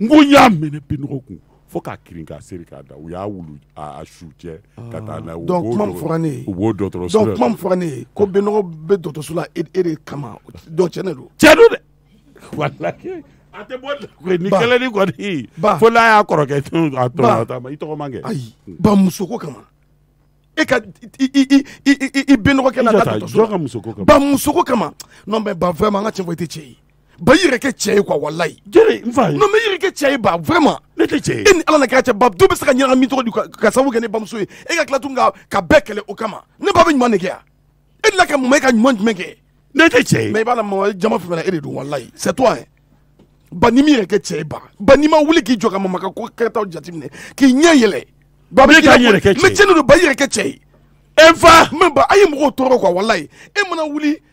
n ko n y'a minɛ benɔgɔ kun fo k'a kirin k'a seri k'a da u y'a wulu a su cɛ ah. ka taa n'a ye donc kuma min fɔra ne ye u b'o dɔgɔtɔrɔso la donc kuma min fɔra ne ye ko bɛnɔgɔ bɛ dɔgɔtɔrɔso la e de kama dɔn cɛ ne don cɛ don dɛ walahi a tɛ bɔ ni kɛlɛli kɔni fo n'a y'a kɔrɔkɛ a tɔnɔ ta ma i tɔgɔ man kɛ ayi ba muso ko kama e ka i bɛnɔgɔ kɛ n'a ka dɔgɔtɔrɔso la ba muso ko kama non mais ba vraiment an ka tiɲɛ fɔ i tɛ cɛ ye ba i yɛrɛ kɛ cɛ ye kuwa walayi jere n fa ye non mais yɛrɛ kɛ cɛ ye ba vraiment ne tɛ cɛ e ni ala na kɛra cɛ ba du bɛ se ka ɲagami cogo di ka sababu kɛ ne bamuso ye e ka tila ka ka bɛɛ kɛlɛ o kama ne ba bɛ ɲuman de kɛ yan e delila ka mun e ka ɲuman jumɛn kɛ ne tɛ cɛ ye mais i b'a la mama jama fɛn na e de don walayi c'est toi hein ba ni min yɛrɛ kɛ cɛ ye ba ba n'i ma wuli k'i jɔ ka mama ka ko kɛtaw jateminɛ k'i ɲɛ yɛlɛ ba bɛ k'a yɛrɛ kɛ cɛ ye mais tiɲɛ de don ba i yɛrɛ kɛ cɛ ye e fa n ba a ye mɔgɔw tɔɔrɔ kwa walayi e mana wuli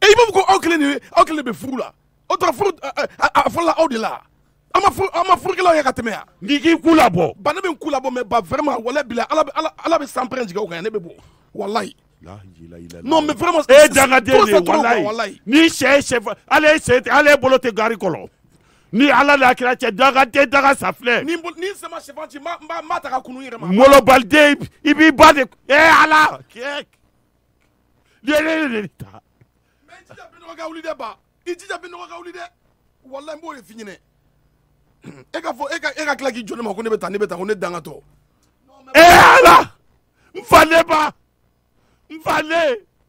eyi bɛ fɔ ko aw kelen de bɛ aw kelen de bɛ furu la o tɛ furu a furu la aw de la an ma furu an ma furukɛlaw ye ka tɛmɛ yan. n'i k'i ku labɔ. ba ne bɛ n ku labɔ mɛ ba vraiment wala bila ala bɛ ala ala bɛ san pɛrɛn jigin o kan yan ne bɛ bɔ walayi. non mais vraiment. e dangaden de ye walayi ni sɛ ye sɛ ale ye sɛ ale bolo tɛ gari kɔrɔ ni ala n'a kira cɛ daga tɛ daga safinɛ. ni n ni n sɛma sɛfan ci n b'a n b'a n b'a ta ka kunu yɛrɛ ma. molobaliden i b'i ba de ɛ ala. yɛlɛ de ta. nɔgɔ ka wuli dɛ ba i jija bɛ nɔgɔ ka wuli dɛ wala n b'o de f'i ɲinɛ e ka fɔ e ka e ka tila k'i jɔ ne ma ko ne bɛ taa ne bɛ taa ko ne tɔ. ala n fa ba n fa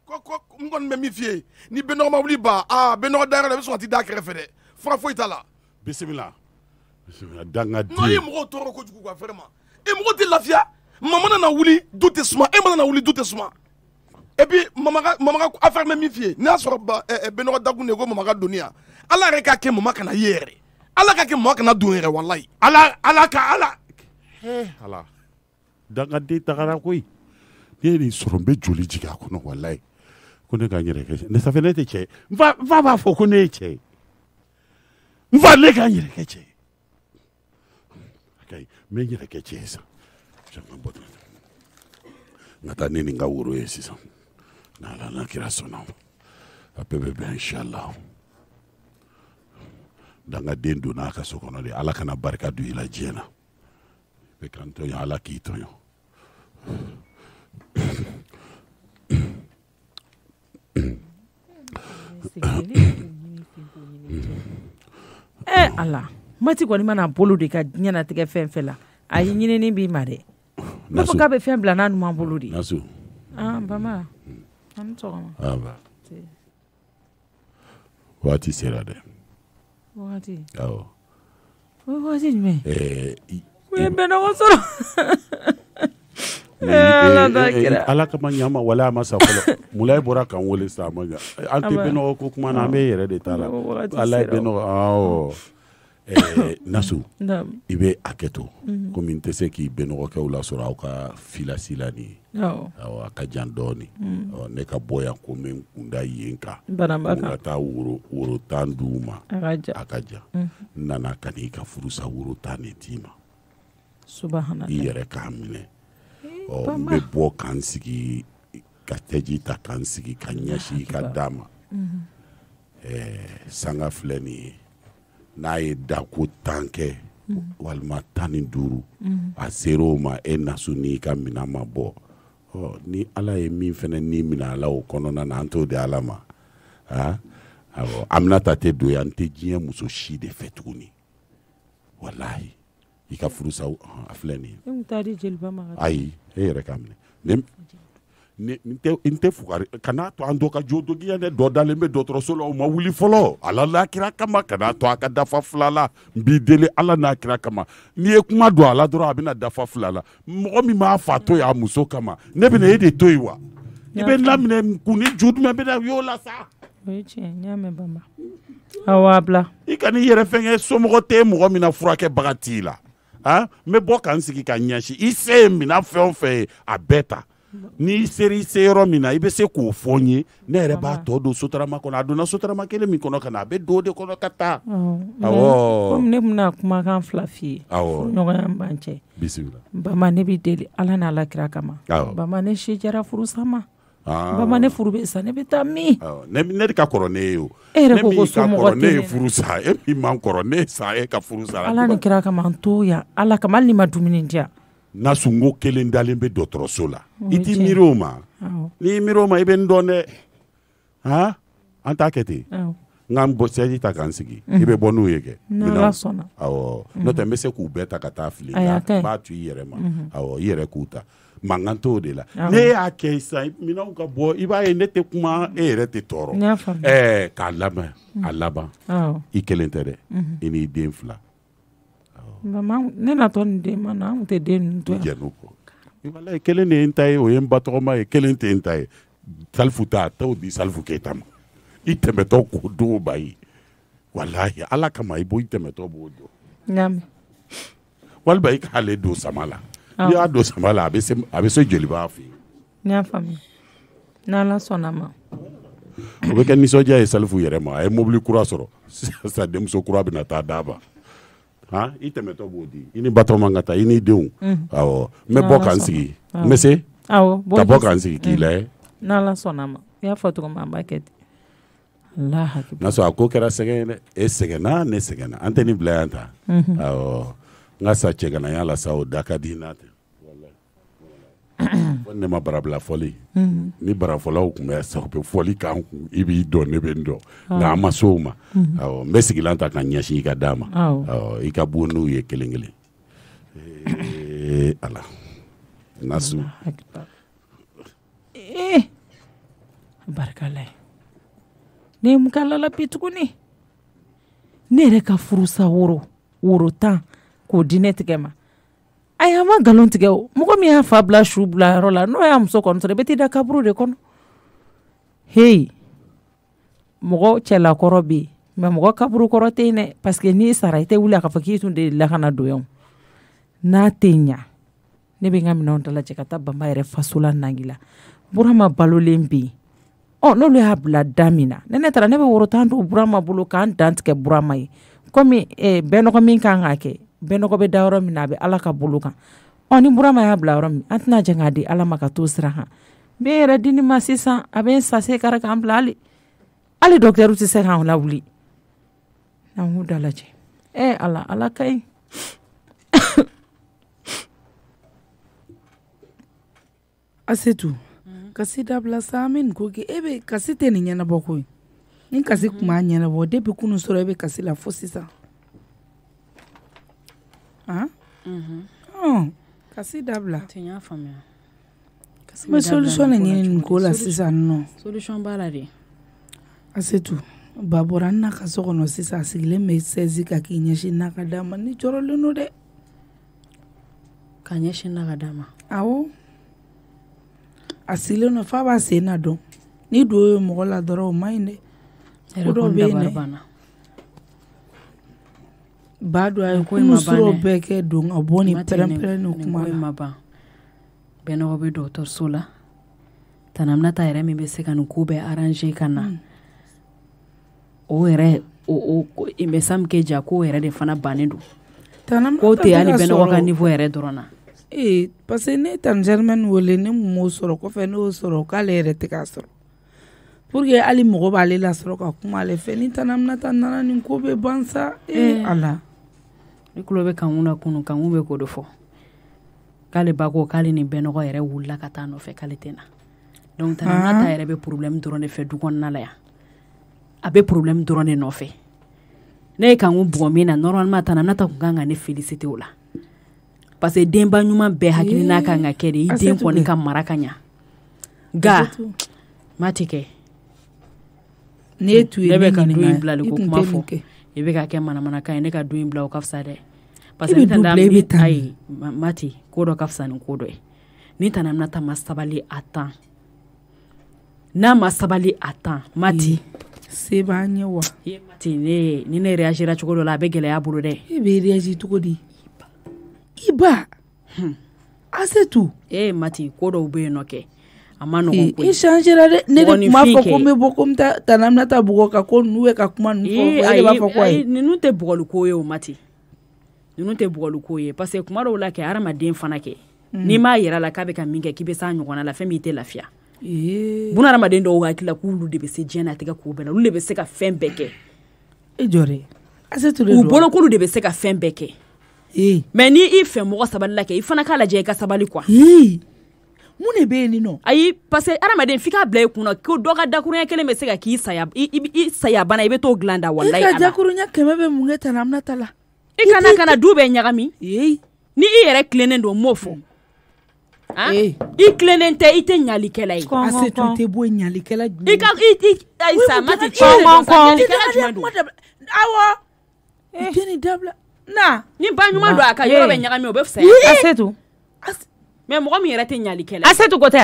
ko ko n kɔni bɛ min f'i ye ni bɛnɔgɔ ma wuli ba aa bɛnɔgɔ dayɔrɔ la i bɛ sɔn ka t'i da kɛrɛfɛ dɛ fura foyi t'a la. bisimila bisimila n'o ye mɔgɔw tɔɔrɔ kojugu fɛrɛ ma e mɔgɔ tɛ lafiya mama nana wuli du tɛ suma e mana na wuli du tɛ suma. et puis mama mama affaire bɛ min f'i ye n'a sɔrɔ ba ɛ ɛ bɛnɔgɔ ko mama ka ala yɛrɛ k'a kɛ mama kana ye yɛrɛ ala k'a kɛ mama kana don yɛrɛ ala ala ka ala. Hey, eh, ala dangaden tagara koyi ne ye nin sɔrɔ joli jigin a kɔnɔ walayi ko ne k'a n yɛrɛ kɛ ne sanfɛ ne tɛ cɛ ye n fa ko ne ye cɛ ye n fa ne k'a n yɛrɛ kɛ cɛ ye a ka ɲi n bɛ n yɛrɛ kɛ cɛ ni n na Allah'ın kira sɔnna a bɛɛ bɛ bɛn inshallah dangaden donna a ka so kɔnɔ de ala kana barika don i la diɲɛ na i bɛ kan tɔɲɔ ala k'i tɔɲɔ ee ala mati kɔni mana bolo de ka diɲɛnatigɛ fɛn fɛn la a ye ɲinini b'i ma dɛ n'a fɔ ah, k'a bɛ fɛn bila n'a ɲuman bolo de bama An Waati sera dɛ. Wagati. Ala kama ɲɛ an a ma sa fɔlɔ munna bɔra k'an wele sisan a ma ɲɛ an tɛ bɛnɔgɔ ko kuma na an bɛ yɛrɛ de ta la wagati sera o wagati sera Eh, nasu i be a kɛ mhm. komi n tɛ se k'i bɛnɔgɔkɛw lasɔrɔ aw ka filasi la nin ye a ka jan dɔɔni mhm. ne ka bɔ yan ko n kunda yen kan ka taa woro di u ma a ka jan mhm. n nana ka ka furusa woro tan de ma i yɛrɛ k'a minɛ eh, n bɔ kan sigi ka tɛji ta ka n sigi ka i ka d'a ma sanga filɛ nin ye n'a ye dako tan kɛ walima tan ni duuru a sera ma e nasu n'i ka mina ma bɔ ɔ ni ala ye min fana ni mina ala o kɔnɔna na an t'o di ala ma awɔ aminata tɛ don ye an tɛ diɲɛ muso si de fɛ tuguni walahi i ka furusa a filɛ ye e ayi e yɛrɛ k'a minɛ kana'a to an dɔ ka jo dogiya dɛ dɔ dalen bɛ dɔgɔtɔrɔso la o ma wuli fɔlɔ ala n'a kira kama kana'a to a ka dafa fila la n b'i deli ala n'a kira kama n'i ye kuma don a la dɔrɔn a bɛna dafa fila la mɔgɔ min b'a fa to y'a muso kama ne bɛna e de to yen wa i bɛ laminɛ kun ni ju jumɛn bɛna y'o la sa o ye tiɲɛ y'a mɛn bama awa bila i ka yɛrɛ fɛnkɛ somɔgɔ tɛ mɔgɔ min na furakɛbaga t'i la n bɛ bɔ kan sigi ka ɲɛsi i se ye mina fɛn o fɛn ye a bɛɛ ta n'i seri se yɔrɔ min na i bɛ se k'o fɔ n ye ne yɛrɛ b'a tɔ don sotarama kɔnɔ a donna sotarama kelen min kɔnɔ ka na a bɛ do de kɔnɔ ka taa awɔ ne bɛna kumakan fila f'i ye awɔ ɲɔgɔnya b'an cɛ bisimila bama ne bɛ deli ala n'a la alakira kama awɔ bama ne si jara furusa ma bama ne furu bɛ sa ne bɛ taa min ne de ka kɔrɔ ne ye o e yɛrɛ ko ko somɔgɔ ne ye furu sa e min man kɔrɔ ne sa e ka furu sa ala ni kira kama n to yan ala kama hali n'i ma dumuni di yan na sunko kelen dalen bɛ dɔgɔtɔrɔso la i t'i miiri o ma n'i miiri o ma i bɛ n dɔn dɛ han an t'a kɛ ten n ka bɔ sɛji ta k'an sigi i bɛ bɔ n'u ye kɛ awɔ n'o tɛ n bɛ se k'u bɛɛ ta ka taa fili n b'a to i yɛrɛ ma awɔ i yɛrɛ k'u ta mankan t'o de la ne y'a kɛ sisan minɛnw ka bɔ i b'a ye ne tɛ eh, kuma e yɛrɛ tɛ tɔɔrɔ ɛɛ k'a lamɛn mm. a laban i kelen tɛ dɛ mhm. i n'i den fila ne natɔ nin den ma an tɛ den ninnu to walayi kelen de ye n ta ye o ye n ba ye kelen tɛ n ta ye salifu ta a di salifu keyita ma i tɛmɛtɔ k'o don ba ye walayi ala kama i b'o i tɛmɛtɔ b'o don walima i k'ale don sama la n'i y'a don sama la a bɛ se a bɛ se joliba fɛ n y'a faamuya n'ala sɔnna ma. o bɛ kɛ nisɔndiya ye salifu yɛrɛ ma a ye mobili kura sɔrɔ sisan denmuso kura bɛna taa d'a ma. han i tɛmɛtɔ b'o di i ni batɔgɔ man ka taa i n'i denw mhm. awɔ n bɛ bɔ ka n sigi n bɛ se ka bɔ ka n sigi k'i mhm. layɛ n'ala sɔnna ma i y'a fɔ cogo min an b'a kɛ ten n'a sɔrɔ a ko kɛra sɛgɛn dɛ e sɛgɛnna ne sɛgɛnna an tɛ nin bila yan ta mhm. awɔ n ka sa cɛgananya la sa o da ka di n na ten ne ma barabila fɔli ni barafɔlaw tun bɛ sa fɔli kan kun i b'i dɔn ne be n dɔn nka an ma so o ma mhm. n bɛ sigilen ta ka ɲɛsin i ka d'a ma i ka bon n'u ye kelen kelen ala na eh. barikala ni mukalala bi tuguni ne yɛrɛ ka furusa woro woro tan k'o di ne tigɛ ma a y'a ma nkalon tigɛ o mɔgɔ min y'a fa bila su bila yɔrɔ la n'o y'a muso kɔni sɔrɔ i bɛ t'i da kaburu de kɔnɔ heyi mɔgɔ cɛlakɔrɔ bɛ yen mɛ mɔgɔ kaburu kɔrɔ tɛ yen dɛ paseke n'i sara i tɛ wuli a k'a fɔ k'i tun de lakana don yan n'a tɛ ɲa ne bɛ n ka minɛnw ta ka taa bama yɛrɛ faso la nangi la burama balolen bɛ yen ɔ n'olu y'a bila da min na ni ne taara ne bɛ woro don burama bolo k'an dantigɛ burama ye komi bɛɛ nɔgɔ min kan k'a kɛ bɛnɔgɔ bɛ da yɔrɔ min na a bɛ ala ka bolo kan ɔ ni burama y'a bila yɔrɔ min an tɛna jɛ k'a di ala ma ka t'o sira kan n bɛ yɛrɛ di ne ma sisan a bɛ n sase kara k'an bila hali hali dɔkitɛriw tɛ se k'an lawuli n'an k'u da lajɛ ɛ ala ala ka ɲi asetu mhm. kasi dabila sa an ko kɛ e bɛ kasi tɛ nin ɲɛnabɔ ko ni kasi mhm. kun b'a ɲɛnabɔ depi kunun sɔrɔ e bɛ kasi la fo sisan Mm-hmm. Oh, ka si dabila n bɛ ɲini ko la sisan nɔ asetu se tu n na ka so kɔnɔ sisan a sigilen bɛ sɛzi ka k'i ɲɛsin n'a ka d'a ni jɔrɔlen do dɛ ka ɲɛsin n'a ka d'a ma a sigilen do f'a b'a sen na dɔn ni don ye mɔgɔ la dɔrɔn o man ɲi dɛ ko dɔw bɛ yen dɛ ba don a ye bɛɛ kɛ don ka bɔ nin pɛrɛnpɛrɛn kuma la ma bɛ dɔgɔtɔrɔso la tanaminata yɛrɛ min bɛ se ka nin ko bɛɛ aranze ka na o yɛrɛ mɛsa min kɛ ja k'o yɛrɛ de fana bannen don ko tɛ hali bɛnɔgɔ ka niveau yɛrɛ dɔrɔn na ee parce que ne tani germaine wele ne mun m'o sɔrɔ kɔfɛ ne y'o sɔrɔ k'ale yɛrɛ tɛ k'a sɔrɔ pour que hali mɔgɔ b'ale lasɔrɔ ka kuma ale fɛ ni tanaminata nana nin ko bɛ ban sa ee eh. a la i kulo bɛ kankun na kunu kankun bɛ ko de fɔ k'ale ba ko k'ale ni bɛnɔgɔ yɛrɛ wulila ka taa nɔfɛ k'ale tɛ na donc tanata ah. yɛrɛ problème dɔrɔn de fɛ du kɔnɔna la yan a bɛ problème dɔrɔn de nɔfɛ ne ye kankun bugɔ min na normalement tanata tun kan ka ne féliciter o parce que denba ɲuman bɛɛ hakili n'a ka kɛ de i den kɔni ka mara ka ɲa ga ma ne tun ye ne bɛ ka ko kuma fɔ i bɛ ka kɛ manamanakan e. ye ne ka don in bila o ka fisa dɛ parce mati ko dɔ ka fisa ni ko dɔ ye ni tana ta ma sabali a tan n'a ma sabali a tan mati se b'an ye wa mati ne ni ne réagira cogo dɔ la a bɛ gɛlɛya bolo dɛ e bɛ réagi cogo di i ba hmm. ase tu e mati ko dɔw bɛ yen nɔ kɛ a ne de tun b'a fɔ ko ko n ka kuma ninnu fɔ bugɔli ko ye o ma ten ninnu bugɔli ko ye parce que kuma dɔw la kɛ hadamaden fana kɛ mm. n'i m'a yɛrɛ la k'a bɛ ka min k'i bɛ s'a ɲɔgɔnna la fɛn min i lafiya ee. buna hadamaden dɔw hakilila k'olu de bɛ se diɲɛ natigɛ ko bɛɛ la olu de bɛ se ka fɛn bɛɛ kɛ e jɔ dɛ u de bɛ se ka fɛn bɛɛ kɛ mɛ n'i i fɛ mɔgɔ sabalila kɛ i fana k'a lajɛ i ka sabali kuwa ee mun ne bɛ yen nin nɔ. ayi parce que hadamaden f'i k'a bila i kunna ko dɔ ka dakurunya kelen bɛ se ka k'i saya i i i saya bana i bɛ t'o dilan da walayi ala. i ka dakurunya kɛmɛ bɛ mun kɛ tana amina ta la. i kana kana du bɛɛ ɲagami. ee ni i yɛrɛ tilennen don n m'o fɔ. i tilennen tɛ i tɛ ɲalikɛla ye. a se tun tɛ bɔ ɲalikɛla jumɛn. i ka i i ayi sa ma ti tiɲɛ de don sa ɲalikɛla jumɛn don. awɔ i tɛ nin dabila. na. ni ba ɲuman don a ka yɔrɔ bɛ ɲagami o bɛ fisaya. a se tun. Mɛ mɔgɔ min yɛrɛ tɛ ɲalikɛla a se to kɔ tɛ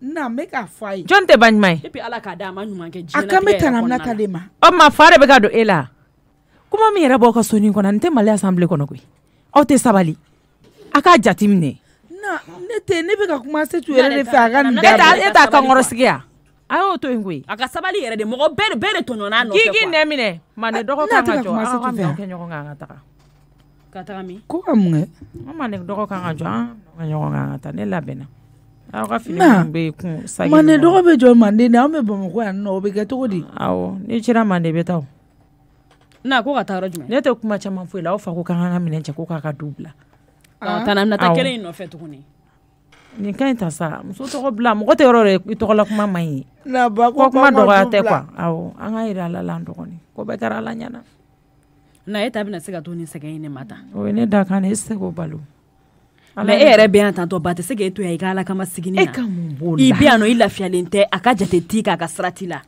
na n bɛ k'a fɔ a ye jɔn tɛ ban ye ala k'a da a ma ɲuman kɛ a kan bɛ tanminata de ma o ma fa de ka don e la kuma min yɛrɛ b'aw ka sonin kɔnɔ n tɛ mali san bilen kɔnɔ koyi aw tɛ sabali a k'a jate minɛ ne tɛ ne be ka kuma se tu yɛrɛ de fɛ a ka nin e t'a e e kankɔrɔsigi yan a y'o to yen koyi a ka sabali yɛrɛ de mɔgɔ bɛɛ bɛɛ de tɔɲɔna nɔfɛ k'i k'i nɛ minɛ mande dɔgɔ kan y'a ka jɔ aw ka minɛw kɛ ɲɔgɔn kan ka taga ka taga min ko ka mun kɛ mande dɔgɔ kan ka jɔ an ne labɛnna aw ka fini mande dɔgɔ bɛ jɔ manden de an bɛ bamakɔ yan nɔ o bɛ kɛ cogo di n'i cira mande bɛ taa na ko ka taa yɔrɔ jumɛn ne tɛ kuma caman foyi la aw fa ko k'an ka minɛ cɛ ko k'a ka du bila tana minata kelen in nɔfɛ tuguni nin ka ɲi ta sa muso tɔgɔ bila mɔgɔ tɛ yɔrɔ yɛrɛ e i tɔgɔla kuma man ɲi e ko kuma dɔgɔya tɛ kuwa awɔ an ka yira ala la an dɔgɔnin ko bɛɛ kɛra ala ɲɛna na e ta bɛna se ka to ni sɛgɛn in ne ma tan o ye ne da kan ne se k'o balo E mɛ e yɛrɛ bɛ yan tantɔ ba tɛ se k'e to yan i ka ala kama sigini e na e i lafiyalen tɛ a ka jate ti k'a ka sirati la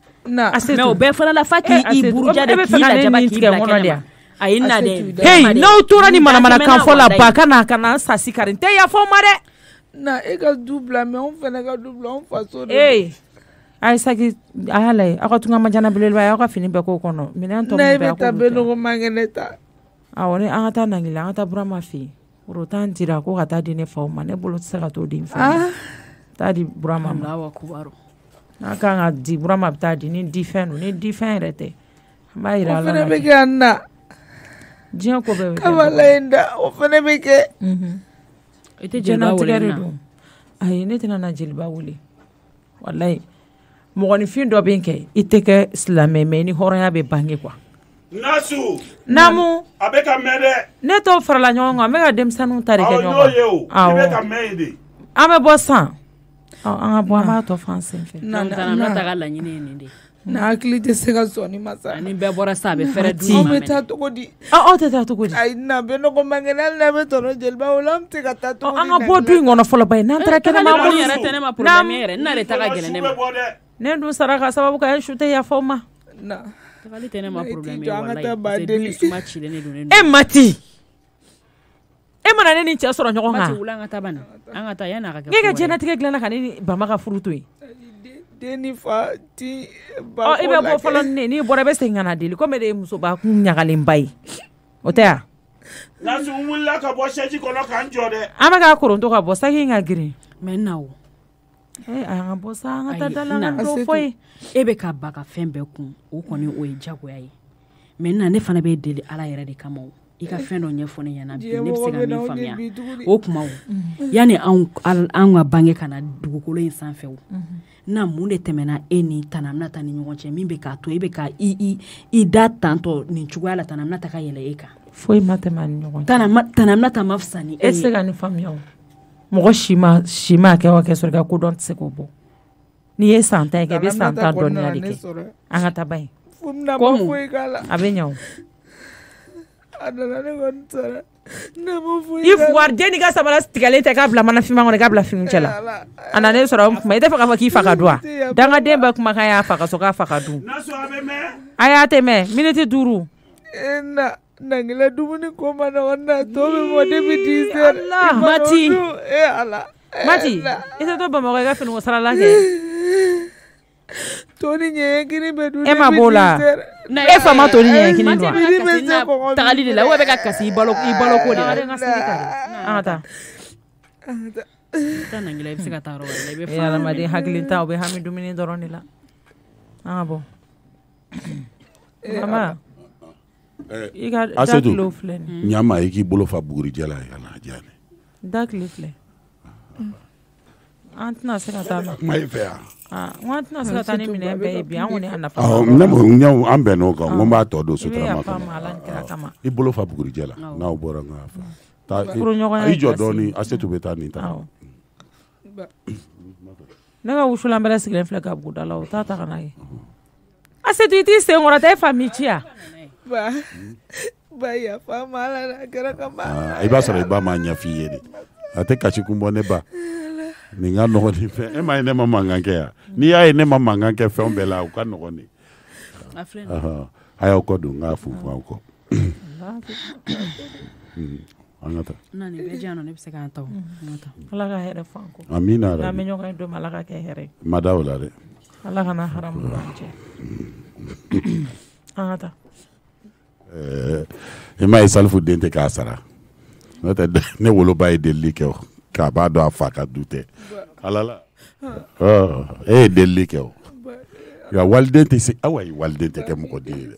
o bɛɛ fana la fa k'i eh, buruja e de k'i lajaba k'i bila kɛnɛ ma na dɛ hey n'aw tora ni manamanakan fɔ la ba ka na ka na n sasi kari n tɛ yafa ma dɛ na e ka du bila mɛ anw fana ka du bila anw faso de ee ayisaki a y'a lajɛ aw ka tungamajana belebeleba ye aw ka fini bɛɛ k'o kɔnɔ minɛn tɔ min bɛ a k'olu ta n'a ye bɛ ta belɔgɔmankɛnɛ ta awɔ ni an ka taa nangila an ka taa burama fɛ yen worotan dira ko ka taa di ne faw ma ne bolo tɛ se ka t'o di n taa di burama ma n'a kan ka di burama bɛ taa di ni di fɛn don ni di fɛn yɛrɛ tɛ an b'a yira ala la bɛ kɛ an na diɲɛ ko bɛɛ bɛ kɛ kabala in da o fana bɛ kɛ i tɛ jɛnnatigɛ de don ayi ne tɛna na jeliba wele walayi mɔgɔninfin dɔ bɛ kɛ i tɛ kɛ silamɛ mɛ ni hɔrɔnya bɛ bange kuwa nasu namu a bɛ ka mɛn dɛ ne t'o farala ɲɔgɔn kan n bɛ ka denmisɛnninw ta de kɛ ɲɔgɔn kan n'o ye o i bɛ ka mɛn yen de an bɛ bɔ san an ka bɔ an b'a tɔ fan senfɛ taga laɲini ye nin de n'a hakili tɛ se ka sɔn ni masa ni bɛɛ bɔra sa a bɛ fɛrɛ di ma bɛ taa cogo di aw tɛ taa cogo di ayi na bɛ nɔgɔ mangɛnɛ hali n'a bɛ tɔnɔ jeliba o an bɛ ka taa cogo di an ka bɔ du in kɔnɔ fɔlɔ ba ye n'an taara kɛnɛma an bolo yɛrɛ tɛ ne ma problème yɛrɛ n ta ka gɛlɛn ne ma ne dun sara ka sababu kɛ su tɛ yafa ma e mati e mana ne ni cɛ sɔrɔ ɲɔgɔn kan e ka jɛnatigɛ dilana ka ne ni bama ka furu to yen deni fa ti ba i bɛ bɔ fɔlɔ ne n'i bɔra i bɛ segin kana deli komi de ye musoba kun ɲagalenba ye o tɛ ya lasi wulila ka bɔ sɛji kɔnɔ k'an jɔ dɛ an bɛ k'a koronto ka bɔ saki in ka girin mɛ na o bɔ eh, sa eh. ka taa e bɛ ka ba ka fɛn bɛɛ kun o kɔni o ye jagoya ye mɛ na ne fana bɛ deli ala yɛrɛ de kama i ka fɛn dɔ ɲɛfɔ ne ɲɛna ne bɛ se ka min faamuya o kuma mm-hmm. yanni anw ka bange kana na dugukolo in sanfɛ o mm-hmm. na mun de tɛmɛna e ni tan an ta ni ɲɔgɔn cɛ min bɛ k'a to e bɛ ka i da tantɔ nin cogoya la tan an ta ka yɛlɛ e kan foyi ma tɛmɛ ni ɲɔgɔn tan ta ma fisa ni e, e se ka nin faamuya Mɔgɔ si ma si ma kɛ wa kɛ sɔrɔ i ka kodɔn tɛ se k'o bɔ n'i ye san tan kɛ i bɛ san tan dɔnniya de kɛ an ka taa ye a bɛ ɲa iwaraden ka sabara tigɛlen tɛ k'a bila mana finma kɔnɔ k'a bila fini cɛ la a ne sɔrɔ kuma i tɛ k'a fɔ k'i faga don wa dangaden bɛ kumakan y'a faga so k'a faga dun a y'a tɛ miniti duuru e nangila dumuni ko mana wanda to be mo de bi dizer mati e ala mati ita to ba mo ga no sala la ke toni nye kini be du e eh, ma bola na e eh, fa ma toni nye kini do ali de la wa be ka kasi balo i balo ko de na ata ta ta nangila e se ka taro la e be fa ala ma de hakili ta o be hami dumuni doron de la bo mama eh, i ka da kilo ɲama i k'i bolo fa bugurijɛ la hmm. ka n'a diya ne da kilo filɛ an tɛna se ka taa la kuma i fɛ yan n tɛna se ka taa ni minɛn bɛɛ ye bi an kɔni y'a nafa awɔ ne ko n y'aw an bɛnna o kan n ko n b'a tɔ don sotarama kɔnɔ i bolo fa bugurijɛ la n'aw bɔra n ko y'a fɔ taa i jɔ dɔɔni asetu bɛ taa nin ta ne ka wusulan bɛrɛ sigilen filɛ ka buguda la o t'a ta ka n'a ye asetu i t'i sen kɔrɔta e fa m'i ci yan ba ba ya fa mala na ah, ka ah iba b'a sɔrɔ i ba ma ɲɛ f'i de a tɛ kasi ne ba nin ka nɔgɔ ni fɛn e m'a ye ne mama mankan kɛ yan n'i y'a ye ne ma mankan kɛ fɛn bɛɛ la o ka nɔgɔ aha a y'aw kɔ don n k'a funfun aw kɔ mm. an ka taa nani bɛ jɛ ne bɛ se k'an ta o mm. ala ka hɛrɛ fɔ an amina yɛrɛ n'an bɛ ɲɔgɔn ye ala Eh, i m'a ye salifu den tɛ k'a sara n'o tɛ ne woloba ye delili kɛ o k'a b'a dɔn a fa ka du tɛ ala la oh, eh, e ye delili kɛ o nka waliden tɛ se awa waliden tɛ kɛ mɔgɔ den ye dɛ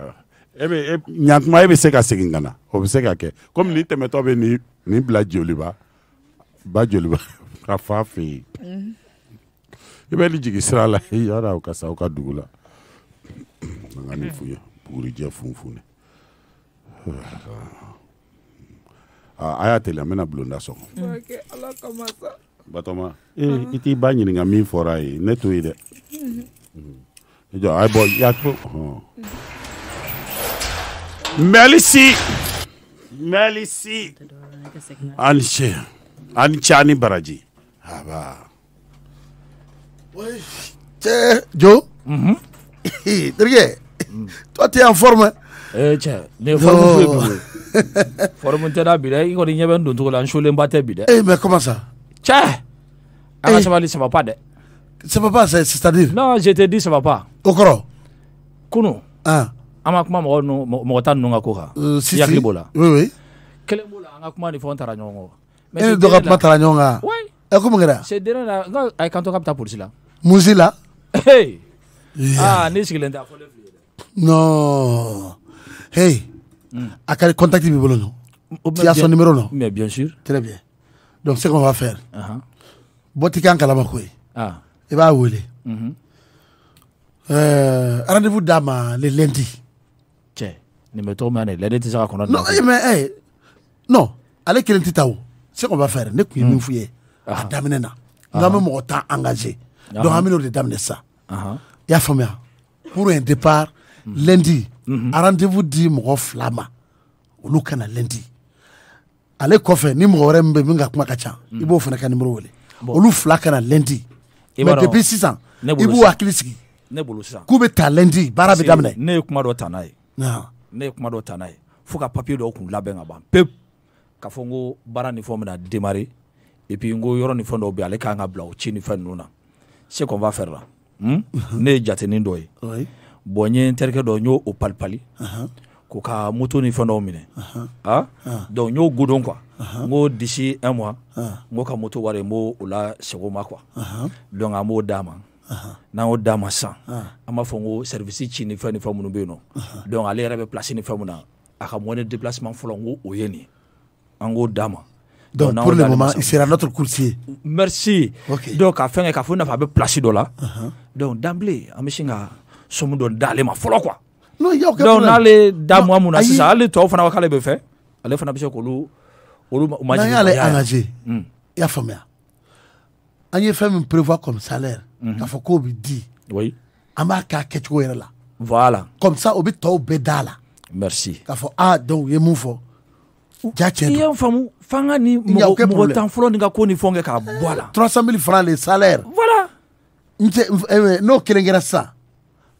e eh, bɛ ɲankuma e bɛ se ka segin ka na o bɛ se ka kɛ komi nin tɛmɛtɔ bɛ nin nin bila joliba ba joliba ka fa fɛ yen i bɛ nin jigin sira la i yala o ka sa aw ka dugu la an ka nin f'u ye. bugurijɛ funfun ah, a mm. eh, ah. mm-hmm. mm-hmm. y'a teliya n bɛna bulonda uh-huh. sɔgɔ batɔma i t'i ba ɲininka min mm-hmm. fɔra a ye ne t'o ye dɛ jɔ y'a mɛlisi mɛlisi a ni baraji aba cɛ jo terikɛ Mm. Toi, tu es en forme. Eh, tiens, mais forme Forme t'es là, bidé. Il y a un don, tu as un bâtard, bidé. Eh, mais comment ça Tiens, ah, eh. ça va pas, ça va pas, c'est-à-dire Non, je te dis, ça va pas. Au courant Kounou. Ah. an ka kuma mɔgɔ nu mɔgɔ tan nunu ka ko kan i hakili b'o la kelen b'o eh, la an ka kuma ni fɛnw taara ɲɔgɔn kɔ e ni dɔ ka kuma taara ɲɔgɔn kan ɛ komi kɛra c'est dire la n ka a ye kanto k'a bɛ taa polisi la musi la aa ne sigilen tɛ a fɔlen non hey mm. a ka contact b'i non tu as son numéro non mais bien sûr très bien donc ce qu'on va faire uh-huh. Ah. -huh. bɔ ti ah. i b'a wele mm -hmm. euh, rendez-vous d'ama euh, le lundi cɛ nin bɛ tɔgɔ min lundi tɛ se ka non eh, mais eh, non Allez, kelen lundi t'as? C'est ce qu'on va faire ne tun hmm. ye fouille. Ah. ye a ah, daminɛ na autant ah. bɛ mɔgɔ tan engagé donc an ah. bɛ n'o de daminɛ sisan i y'a faamuya pour un départ Mhm. lendi mhm. a rendez-vous di mɔgɔ fila ma olu kana lendi ale kɔfɛ ni mɔgɔ wɛrɛ min bɛ min ka kuma ka ca i b'o fana ka nimero wele olu fila kana lundi mɛ depuis sisan i b'u hakili sigi k'u bɛ ta lendi baara bɛ daminɛ ne ye kuma dɔ ta n'a ye ne ye kuma dɔ ta n'a ye fo ka papier dɔw kun labɛn ka ban pewu k'a fɔ n ko baara ni fɛnw bɛna démarrer et puis n ko yɔrɔ ni fɛn dɔw bɛ yen ale kan ka bila o ci ni fɛn ninnu na c'est qu'on va faire là hmm? ne ye jatenin dɔ ye bon ye terikɛ dɔ y'o o palipali k'u ka moto ni fɛn dɔw minɛ donc n y'o godon quoi n ko d'ici un mois n ko ka moto wari n b'o o la segin o ma quoi donc an b'o d'a ma n'an y'o d'a ma sisan an b'a fɔ n ko service ci ni fɛn ni fɛn minnu bɛ yen nɔ donc ale yɛrɛ bɛ place ni fɛn mun na a ka moyen déplacement fɔlɔ n ko o ye nin ye an k'o d'a ma. donc pour le moment il sera notre coursier. merci donc e ka fɛn kɛ k'a fɔ i bɛ place dɔ la donc d'emblée an bɛ sin ka so mun dɔ d'ale ma fɔlɔ kuwa donc n'ale da mɔgɔ mun na sisan hali tɔw fana k'ale bɛ fɛ ale fana bɛ se k'olu olu ma jigin n'an y'ale engagé i y'a faamuya an ye fɛn min prévoir comme salaire k'a fɔ k'o bi di an b'a k'a kɛcogo yɛrɛ la voilà comme ça o bɛ tɔw bɛɛ d'a la merci k'a fɔ ah donc u ye mun fɔ ja tiɲɛ don i y'an faamu f'an ka nin mɔgɔ tan fɔlɔ nin ka ko nin fɛnw kɛ k'a bɔ a la trois cent mille francs le salaire voilà n'o kelen kɛra sisan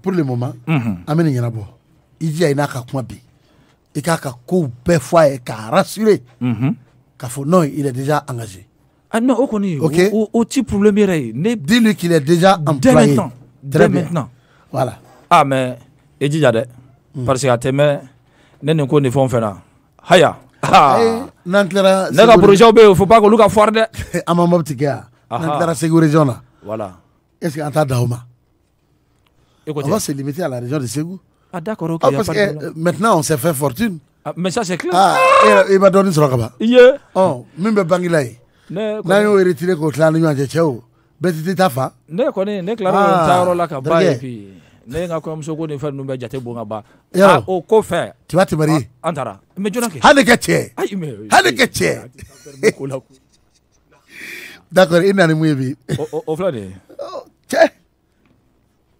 pour le moment mhm. amène n'a bi ka il a non il est déjà engagé ah non ok problème dis-lui qu'il est déjà employé dès maintenant dès maintenant voilà ah mais hmm. parce qu'à a ne na haya eh, ah. Na faut pas luka ah. voilà est ce t'a Écoutez. On va se limiter à la région de Ségou. Ah d'accord, ok. Ah, parce que euh, maintenant, on s'est fait fortune. Ah, mais ça, c'est clair. Ah, il m'a donné ce rabat. Yeah. Oh, même le Bangilaï. N'a yo retiré contre la nuit en Tchétchéo. Bête de ta fa. Ne connaît, ne claro, ah, on t'a rola ka ba et puis. Ne nga ko mso ko ni fa numbe jate bonga ba. Ah, o ko fɛ. Tu vas te marier. Ah, Antara. Mais jona ke. Hade ke tchè. Ay mais. Hade ke tchè. D'accord, il n'a ni mouye bi. O o fla de.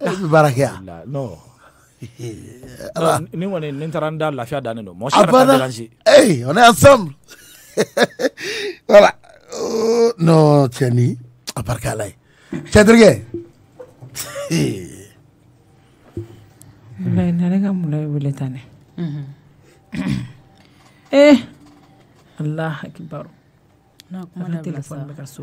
Eh, baara kɛ yan ala da lafiya dannen don mɔgɔ si kana taa déranger ee on est ensemble voilà oh, non cɛ eh, eh, ni a barika ala nare ka mulayi wele tan dɛ ee ala bɛ ka so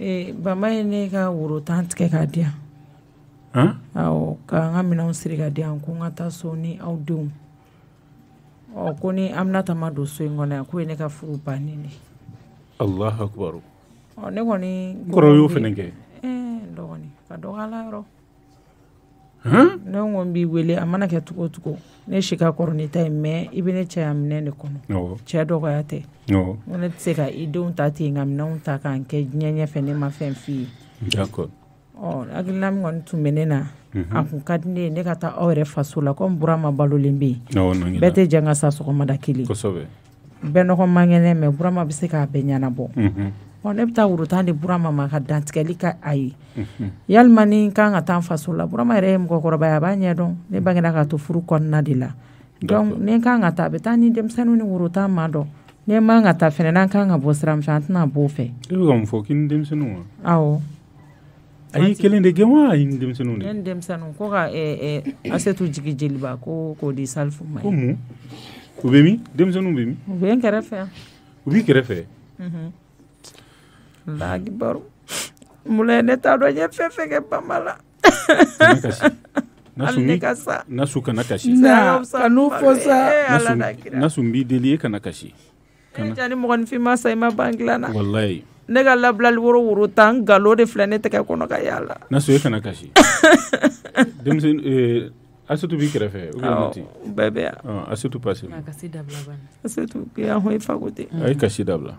E, bama ye ne ka woro tan tigɛ k'a di yan awɔ n ka minɛnw siri ka di yan ko n ka taa so ni aw denw ɔ ko ni aminata ma don so in kɔnɔ yan k'o ye ne ka furu bannen de allahu akbar ɔ ne kɔni kɔrɔ y'o fɛnɛ kɛ ɛɛ dɔgɔnin ka dɔgɔ la yɔrɔ Hmm? ne ko n b'i wele a mana kɛ cogo cogo ne si ka kɔrɔ ni ta ye mɛ i bɛ ne cɛya minɛ de kɔnɔ cɛ dɔgɔya tɛ n ko ne tɛ se ka i denw ta ten nka minɛnw ta k'an kɛ diɲɛ ɲɛfɛ ne ma fɛn f'i ye ɔ hakilina min kɔni tun bɛ ne na a kun ka di ne ye ne ka taa aw yɛrɛ faso la ko n balolen bɛ yen bɛɛ tɛ jan ka sa sɔgɔmada kelen bɛɛ nɔgɔ man kɛnɛ mɛ burama bɛ se k'a bɛɛ ɲɛnabɔ ne bɛ taa worotan di burama ma ka dantigɛli ka a ye yalima ni kan ka taa faso la burama yɛrɛ ye mɔgɔkɔrɔba ye a b'a ɲɛ dɔn ne bangena k'a to furu kɔnɔna de la donc ni kan ka taa a bɛ taa ni denmisɛnninw ni worotan ma dɔn ni man ka taa fɛnɛ n'an kan ka bɔ sira min fɛ an tɛna b'o fɛ awɔ a kelen de gɛn wa a ni denmisɛnninw de ne ni ko ka ɛɛ e, ɛ e, asetu jigi jeliba ko k'o di salifu ma ko mun u bɛ min denmisɛnninw bɛ min u bɛ n kɛrɛfɛ u b'i kɛrɛfɛ Allah baru mulai ne t'a dɔn n ye fɛn sa kana na kanu fosa sa deli kana kasi ja ni mɔgɔninfin sa na walayi nega labla woro woro tan nkalon de filɛ ka y'a la e kana asetu b'i kɛrɛfɛ u bɛ ten bɛɛ asetu pase asetu yan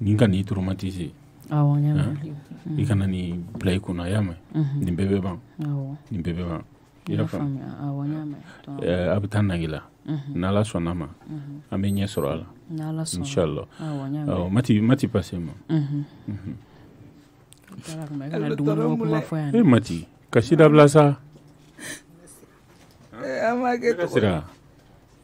nin ka nin ikana ni kana nin bila i kunna nin bɛɛ ban nin bɛɛ ban a bɛ taa nagila n'ala sɔnna ma an bɛ ɲɛ sɔrɔ a la inshallah ah, oh, mati mati passe mhm. mhm. ma eh, mati kasi dabila sa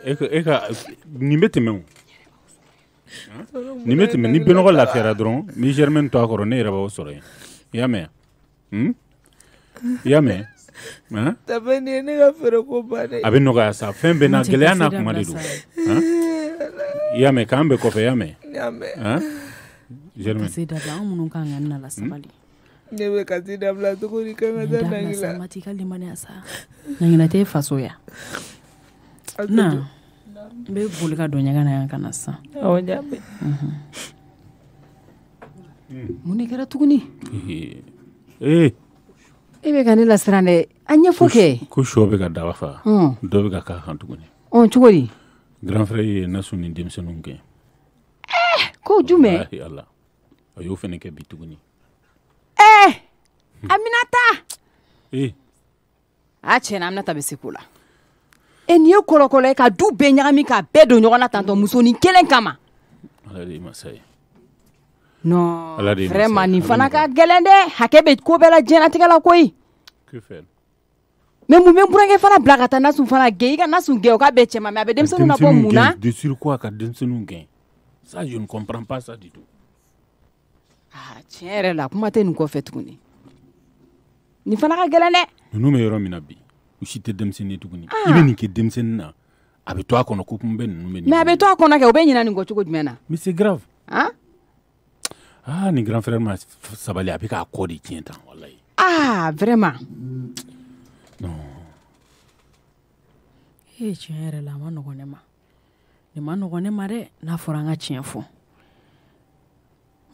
E nin tɛmɛ o nin tɛmɛ ni Benɔgɔ lafiyara dɔrɔn ni Germaine to a kɔrɔ ne yɛrɛ b'aw sɔrɔ yen i y'a mɛn y'a mɛn de a bɛ nɔgɔya sa fɛn n'a gɛlɛya n'a kuma de don y'a k'an kɔfɛ y'a Germaine na n bɛ boli ka don ɲɛgɛn na yan ka na sisan mun de kɛra tuguni e bɛ ka ne lasiran dɛ a ɲɛfɔ kɛ ko sɔ bɛ ka daba fa mm. dɔ bɛ ka k'a kan tuguni oh, cogo di granfrɛ ye nasu ni denmisɛnninw kɛ ko jumɛn ala a y'o fɛnɛ kɛ bi tuguni eh, aminata eh. a tiɲɛna aminata bɛ se ko la e n'i ye kɔlɔkɔlɔ ye ka du bɛɛ ɲagami k'a bɛɛ don ɲɔgɔn na tantɔ musonin kelen kama non vraiment nin fana ka gɛlɛn dɛ hakɛ bɛ ko bɛɛ la diɲɛnatigɛ la koyi mais mun bɛ burankɛ fana bila ka taa nasun fana gɛn i ka nasun gɛn o ka bɛɛ cɛma mais a bɛ denmisɛnninw na bɔ mun na de sur quoi ka denmisɛnninw gɛn ça je ne comprends pas ça du tout ah tiɲɛ yɛrɛ la kuma tɛ nin kɔfɛ tuguni nin fana ka gɛlɛn dɛ ninnu bɛ yɔrɔ min na bi u ah. si tɛ denmisɛnnin ye tuguni i bɛ nin kɛ denmisɛnnin na a bɛ to a kɔnɔ ko kun bɛ ninnu bɛ mais a bɛ to a kɔnɔ kɛ o bɛ ɲina nin kɔ cogo jumɛn na mais c'est grave han ah? ah, nin grand frère ma sabali a bɛ k'a kɔ de tiɲɛ tan walayi ah vraiment non ee tiɲɛ yɛrɛ la a ma nɔgɔn ne ma ni ma nɔgɔn ne ma dɛ n'a fɔra an ka tiɲɛ fɔ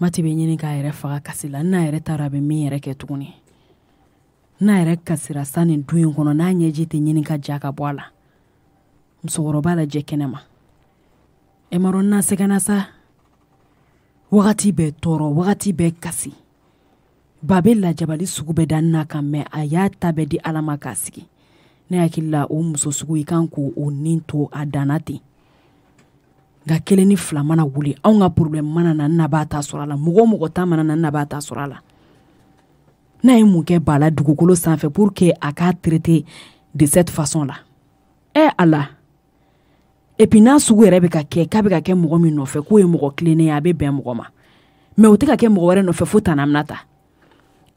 mati bɛ ɲini k'a yɛrɛ faga kasi la n'a yɛrɛ taara a bɛ min yɛrɛ kɛ tuguni n'a yɛrɛ kasira sa nin du kɔnɔ n'a ɲɛji tɛ ɲini ka ja ka bɔ a la musokɔrɔba lajɛ kɛnɛ ɛmarɔ na sɛgɛna sa wagati bɛɛ tɔɔrɔ wagati bɛɛ kasi ba be lajabali sugu bɛɛ da n'a kan mɛn a y'a ta bɛɛ di ala k'a sigi ne hakili o muso sugu i kan k' o nin to a danna ten nka kelen ni fila mana wuli anw ka problɛmu mana na na b'a ta sɔrɔ a la mɔgɔ mɔgɔ ta mana na na b'a ta sɔrɔ a la n'a ye mun kɛ b'a la dugukolo sanfɛ pour que a k'a traite de cette façon la ɛ a la epuis n'a sugu yɛrɛ bɛ ka kɛ k'a bɛ ka kɛ mɔgɔ min nɔfɛ k'o ye mɔgɔ kilennen ye a bɛ bɛn mɔgɔ ma mɛ o tɛ ka kɛ mɔgɔ wɛrɛ nɔfɛ fo tanamina ta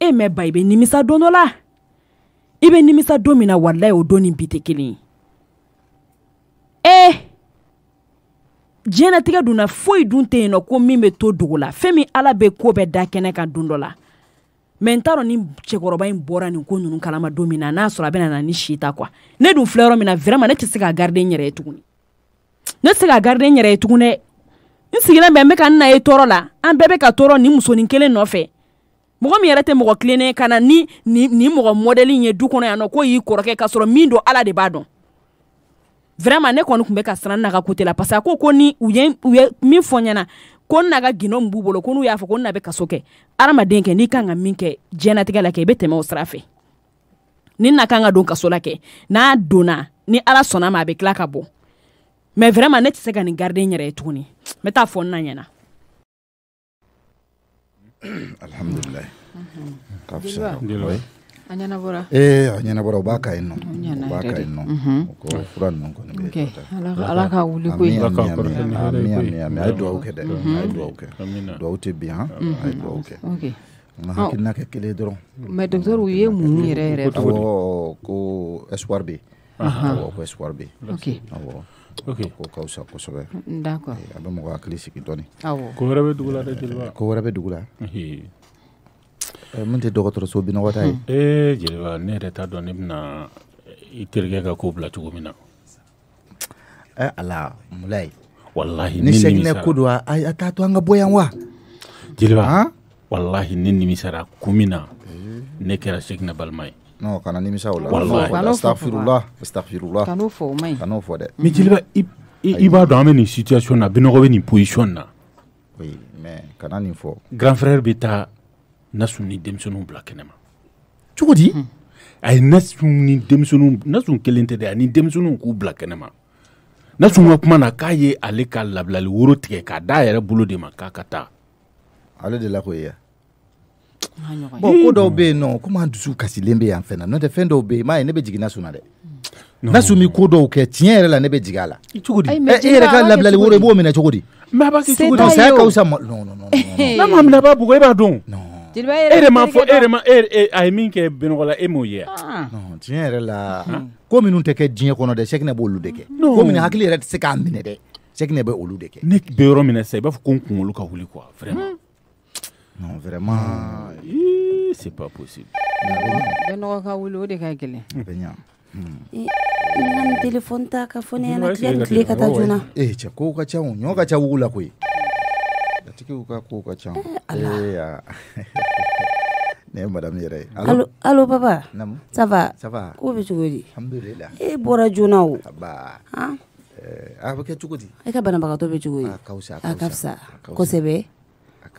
e mɛn ba i bɛ nimisa don dɔ la i bɛ nimisa don min na walayi o don ni bi tɛ kelen ye e diɲɛnatigɛ dun na foyi dun tɛ yen nɔ ko min bɛ to dogo la fɛn min ala bɛ koo bɛɛ da kɛnɛ kan don dɔ la mɛ n t'a dɔn ni cɛkɔrɔba in bɔra ni ko ninnu kalama don min na n'a sɔrɔ a bɛna na ni sita kwa ne dun filɛ yɔrɔ min na vraiment ne tɛ se k'a garide n yɛrɛ ye tuguni ne tɛ se k'a garide n yɛrɛ ye tuguni dɛ n sigilen bɛ n bɛ ka n na ye tɔɔrɔ la an bɛɛ bɛ ka tɔɔrɔ nin musonin kelen nɔfɛ mɔgɔ min yɛrɛ tɛ mɔgɔ kilennen ka na ni nin mɔgɔ mɔdɛli ye du kɔnɔ yan ko y'i kɔrɔkɛ ka sɔrɔ min don ala de b'a dɔn vraiment ne kɔni tun bɛ ka siran n na ka kote la parce que a ko ko ni u ye min fɔ ɲɛna ko n'a ka gindo min b'u bolo ko n'u y'a fɔ ko n'a bɛ kaso kɛ adamaden kɛ n'i kan ka min kɛ diɲɛnatigɛ la kɛ i bɛ tɛmɛ o sira fɛ ni na kan ka don kaso la kɛ n'a donna ni ala sɔnna ma a bɛ tila ka bɔ mɛ vraiment ne tɛ se ka nin garide n yɛrɛ ye tuguni n bɛ taa fɔ n na ɲɛna alhamdulilayi anyanabora eh anyanabora ubaka ino ubaka ino mhm. uko fura nongo ne okay alaka alaka wuli kwe alaka korote ni hare kwe ami ai dua uke de ai dua uke dua ute bien ai dua uke okay nga hakilina kɛ kelen dɔrɔn mais docteur u ye mun yɛrɛ yɛrɛ awɔ ko espoir be awɔ ko espoir be awɔ ko ka kosɛbɛ a bɛ mɔgɔ hakili sigi dɔɔni ko wɛrɛ bɛ dugu mun tɛ dɔgɔtɔrɔso binɔgɔ ta ye ee jeliba ne yɛrɛ t'a dɔn ne bɛna eh. i terikɛ ka ko bila cogo min na ɛ ala mula ye walahi ni sɛginɛ ko don a a t'a to an ka bɔ yan wa jeliba walahi ne nimisara ko min na ne kɛra sɛginɛ balima ye non kana nimisa o la astaghfirullah astaghfirullah kan'o fɔ o man ɲi kan'o fɔ dɛ mais jeliba i b'a dɔn an bɛ nin situation na binɔgɔ bɛ nin position na oui mais kana nin fɔ grand frère bɛ taa nasu ni denmisɛnninw bila kɛnɛ ma cogo di hmm. a ye Nasun ni denmisɛnninw Nasun kelen tɛ dɛ ani ni k'u bila kɛnɛ nasu ka kuma na k'a ye ale ka labilali woro tigɛ k'a d'a yɛrɛ bolo de ma k'a ka taa ale delila k'o ye wa bon ko hmm. dɔw bɛ yen nɔ komi dusu kasilen bɛ yan fɛn na fɛn dɔw bɛ yen m'a ye ne be jigi Nasun na dɛ Nasun bɛ ko dɔw kɛ tiɲɛ yɛrɛ la ne be jigin a la cogo di eh, e yɛrɛ ka labilali woro i b'o minɛ cogo di saya ka ma non non non n'a m'a minɛ a b'a bugɔ e b'a dɔn jeliba e de ma fɔ e ma a ye min kɛ benɔgɔ la e m'o ye tiɲɛ yɛrɛ la hmm? ko minnu tɛ kɛ diɲɛ kɔnɔ dɛ sɛkinɛ b'olu de kɛ ko minɛ hakili yɛrɛ tɛ se k'a minɛ dɛ sɛkinɛ bɛ olu de kɛ ne bɛ yɔrɔ min na i b'a fɔ ko n kunkolo ka wuli quoi vraiment hmm? non vraiment c'est pas possible benɔgɔ ka wuli o de ka gɛlɛn bɛ ɲa ni telefɔni ta e e ka fɔ ne ɲɛna tile ka taa joona ee cɛ ka ca o ɲɔ ka ca wugu la kuka ko ka ca ne madam yɛrɛ alo alo papa sava sava eh, eh, ah, ah, ah, ko bɛ cogo di alhamdulilah e bɔra joona o aba a bɛ kɛ cogo di e ka banabagatɔ bɛ cogo di a ka fisa kosɛbɛ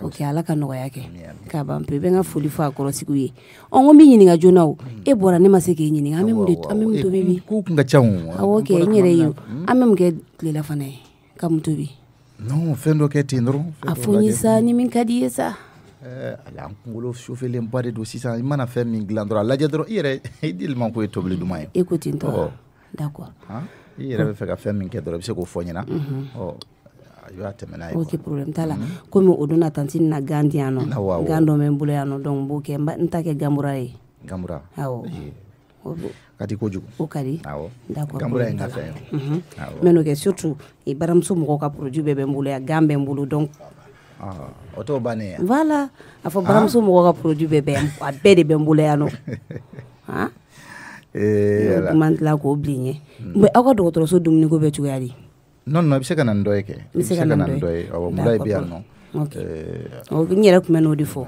ok ala ka nɔgɔya kɛ ka ban pe bɛ n ka foli fɔ a kɔrɔsigiw ye ɔ n ko min ɲininka joona o e bɔra ne ma se k'i ɲininka an bɛ mun tobi bi k'u kun ka ca o awɔ kɛ n yɛrɛ ye an bɛ mun kɛ tilela fana ye ka mun tobi non fɛn dɔ kɛ ten dɔrɔn a fo n sa ɲimi ka di ye sa eh, ala n de don sisan i mana fɛn min dilan dɔrɔn a lajɛ dɔrɔn i yɛrɛ i dilima ko ye tobili duman ye d'accord i yɛrɛ bɛ fɛ ka fɛn min ke dɔrɔn i bɛ se k'o fɔ ɲɛna ɔ i b'a ok problème t'a la komi o donna tanti na gan di yan nɔ gan n donc ye kati di kojugu o ka di ganbula ye n ka fɛn ye n bɛ n'o kɛ surtout baramuso mɔgɔw ka produit bɛɛ bɛ n bolo yan gan bɛ n bolo donc o t'o bannen yan voilà a fɔ baramuso mɔgɔw ka produit bɛɛ bɛ a bɛɛ de bɛ n bolo yan nɔ kuma tila k'o bilen ɲɛ mɛ aw ka dɔgɔtɔrɔso dumuniko bɛ cogoya di non non i bɛ se ka na ni dɔ ye kɛ i bɛ se ka na ni dɔ ye awɔ mura bɛ yan nɔ n yɛrɛ tun bɛ n'o de fɔ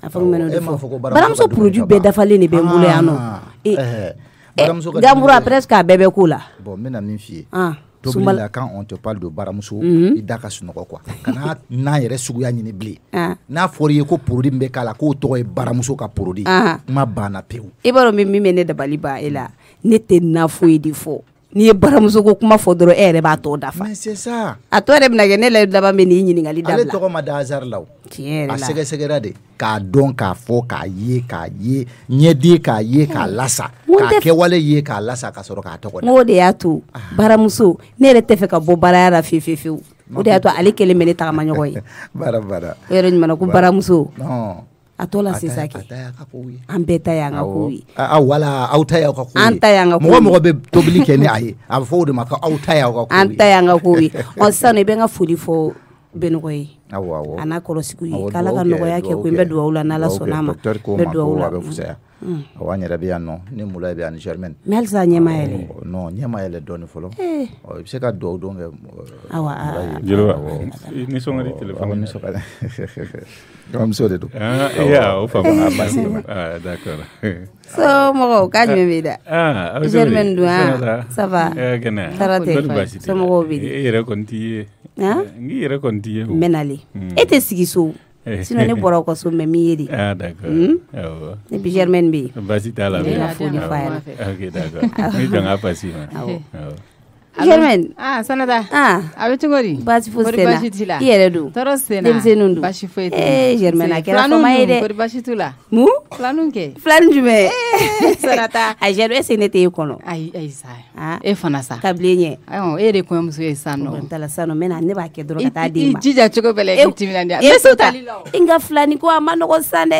a fɔ n bɛ n'o de fɔ baramuso produit bɛɛ dafalen de bɛ n bolo yan nɔ ganbura eh, presque a bɛɛ bɛ ko la bon n bɛna min f'i ye ah, tobili la quand on te parle de baramuso mhm. i da ka sunɔgɔ quoi kana n'a yɛrɛ suguya ɲini bilen ah. n'a fɔra i ye ko produit min bɛ k'a la k'o tɔgɔ ye baramuso ka produit kuma banna pewu i b'a dɔn min bɛ ne dabali ban e la ne tɛ na foyi de fɔ n'i ye baramuso ko kuma fɔ dɔrɔn e yɛrɛ b'a tɔ dafa a tɔ yɛrɛ bɛna kɛ ne layidu laban bɛ n'i ɲininkali dabila ale tɔgɔ ma da hasard la o a sɛgɛsɛgɛra de k'a dɔn k'a fɔ k'a ye k'a ye ɲɛden k'a eh, ye k'a lasa k'a kɛwale ye k'a lasa ah. ka sɔrɔ k'a tɔgɔ da o de y'a to baramuso ne yɛrɛ tɛ fɛ ka bɔ baaraya la fiyewu fiyewu fiyewu o de y'a to ale kelen bɛ ne tagama ɲɔgɔn ye bara bara o yɛrɛ ɲuman ko baramuso a tɔ an bɛɛ ta y'an ka aw ta y'aw ka kow an ta y'an ka kow ye tobili kɛ ni a ye a bɛ fɔ o de ma ko aw ta y'aw ka kow an ta y'an ka kow ɔ sisan nɔ i bɛ n ka foli fɔ bɛ nɔgɔ ye a n'a kɔlɔsigiw ye k'ala ka nɔgɔya kɛ ko n bɛ duwawu la n'ala sɔnna ma bɛ duwawu la awa an yɛrɛ bɛ yan nɔ ni mula bɛ ani germaine mais halisa ɲɛma yɛlɛ non ɲɛma yɛlɛ dɔɔni fɔlɔ i bɛ se ka duwawu don kɛ awa jeliba i nisɔn di téléphone na nisɔn di kamamuso de don ah, ya o faamu a ah d'accord so mɔgɔw ka jumɛn bɛ da ah, germaine dun ça va kɛnɛ tɔɔrɔ tɛ somɔgɔw bɛ di e yɛrɛ kɔni t'i ye Eh, n'i yɛrɛ kɔni t'i hmm. e tɛ sigi so eh. sinon ne bɔra aw ka so mais n b'i ye de ah d'accord awɔ et puis t'a la n bɛ Germaine ah sanata ah a bɛ cogo di baasi foyi tɛ na i yɛrɛ don tɔɔrɔ tɛ na denmisɛnninw don baasi foyi tɛ na ee Germaine a kɛra fama ye dɛ kɔri baasi t'u a Germaine est t'e kɔnɔ ayi ayi sa han e fana sa kabilen ɲɛ e de kɔɲɔmuso ye san nɔ n t'ala san nɔ n bɛ na ne b'a kɛ dɔrɔn ka taa di ma i jija cogo bɛɛ la i k'i timinandiya ko a ma nɔgɔn san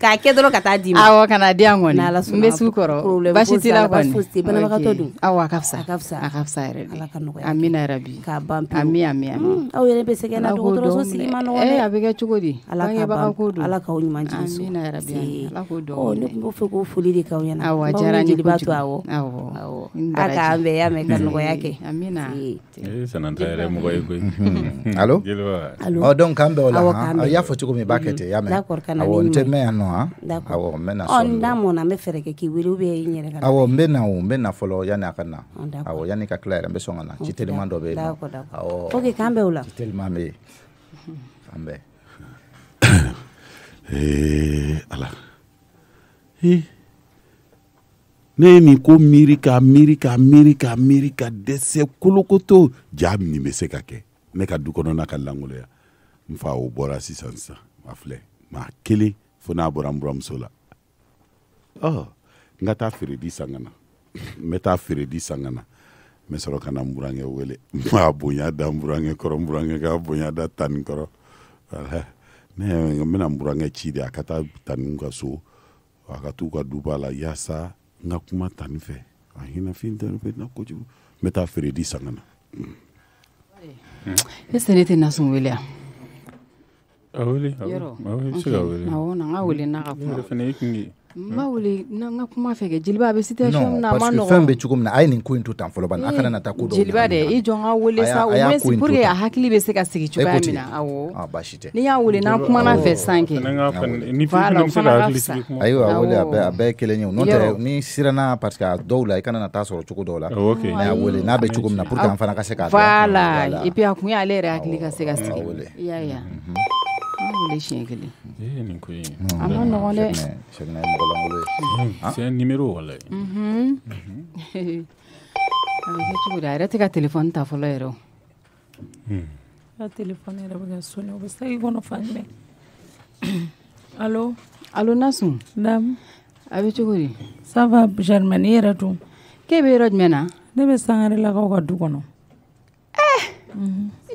k'a kɛ dɔrɔn ka taa d'i ma awɔ ka na di yan kɔni n bɛ sugu kɔrɔ baasi t'i la kɔni banabagatɔ dun awɔ a ka fisa a ka fisa a ka fisa yɛrɛ de ala ka nɔgɔya amina yarabi k'a ban pewu ami ami ami mm, aw yɛrɛ bɛ sɛgɛn na dɔgɔtɔrɔso sigi ma nɔgɔn eh, dɛ a bɛ kɛ cogo di ala ka ban ko ala k'aw ɲuman jigin so amina yarabi ala k'o dɔn ɔ ne tun b'o fɛ k'o foli de k'aw ɲɛna awɔ a diyara n ye kojugu awɔ awɔ a k'an bɛn y'a mɛn ka nɔgɔya kɛ amina ee eh, sanata yɛrɛ mɔgɔ ye koyi alo ɔ donc k'an bɛn o la awɔ k'an bɛn y'a fɔ cogo min i b'a kɛ ten y'a mɛn awɔ n tɛ mɛn yan nɔ hɔn awɔ n bɛ na oh, sɔɔni n'a mɔna n bɛ fɛɛrɛ kɛ k'i wele ubiyɛn i yɛrɛ ka na awɔ n bɛ na o n bɛ na fɔlɔ yanni a ka na awɔ yanni ka tila yɛrɛ n bɛ sɔn ka na ci teliman dɔ bɛ yen nɔ awɔ ok k'an bɛ o la ci teliman bɛ yen k'an bɛ. ee ala ee ne ye nin ko miiri k'a miiri k'a miiri k'a miiri ka dɛsɛ kolokoto ja nin bɛ se ka kɛ ne ka du kɔnɔna ka lankoloya n fa o bɔra sisan sisan a filɛ maa kelen fo n'a bɔra n buramuso la ɔ n ka taa feeredi san ka n bɛ taa feeredi san ka n bɛ sɔrɔ ka na n burankɛ wele n b'a bonya da n burankɛ kɔrɔ n burankɛ ka bonya da tani kɔrɔ ne n bɛna n burankɛ ci de a ka taa tani ka so a ka t'u ka duba la yaasa n ka kuma tani fɛ a hinɛfin tɛ fɛ n bɛ taa feeredi san ka na. ɛseke tɛ nasun wele yan aweli awona n ka wele n'a n ka kuma fɛ kɛ jeliba a bɛ situation min na a ma fɛn bɛ cogo min a ye nin ko in tan fɔlɔ a kana na taa dɛ i jɔn ka wele sa pour que a hakili bɛ se ka sigi cogoya min na awɔ ah, baasi tɛ n'i y'a wele n'an kumana fɛ san kɛ ayiwa wele a bɛɛ kelen ye n'o tɛ ni siranna parce a dɔw la i kana na sɔrɔ cogo dɔw la n'a y'a wele n'a bɛ cogo min pour que an fana ka se k'a dɔn et puis a kun y'ale yɛrɛ hakili ka se ka sigi An wele siɲɛ kelen nin ko a ma nɔgɔn tu c'est un numéro walayi a bɛ kɛ cogo di a yɛrɛ tɛ ka téléphone ta fɔlɔ yɛrɛ o ka téléphone Nasun naamu a bɛ cogo di ça va ne bɛ Sangarelakaw ka du kɔnɔ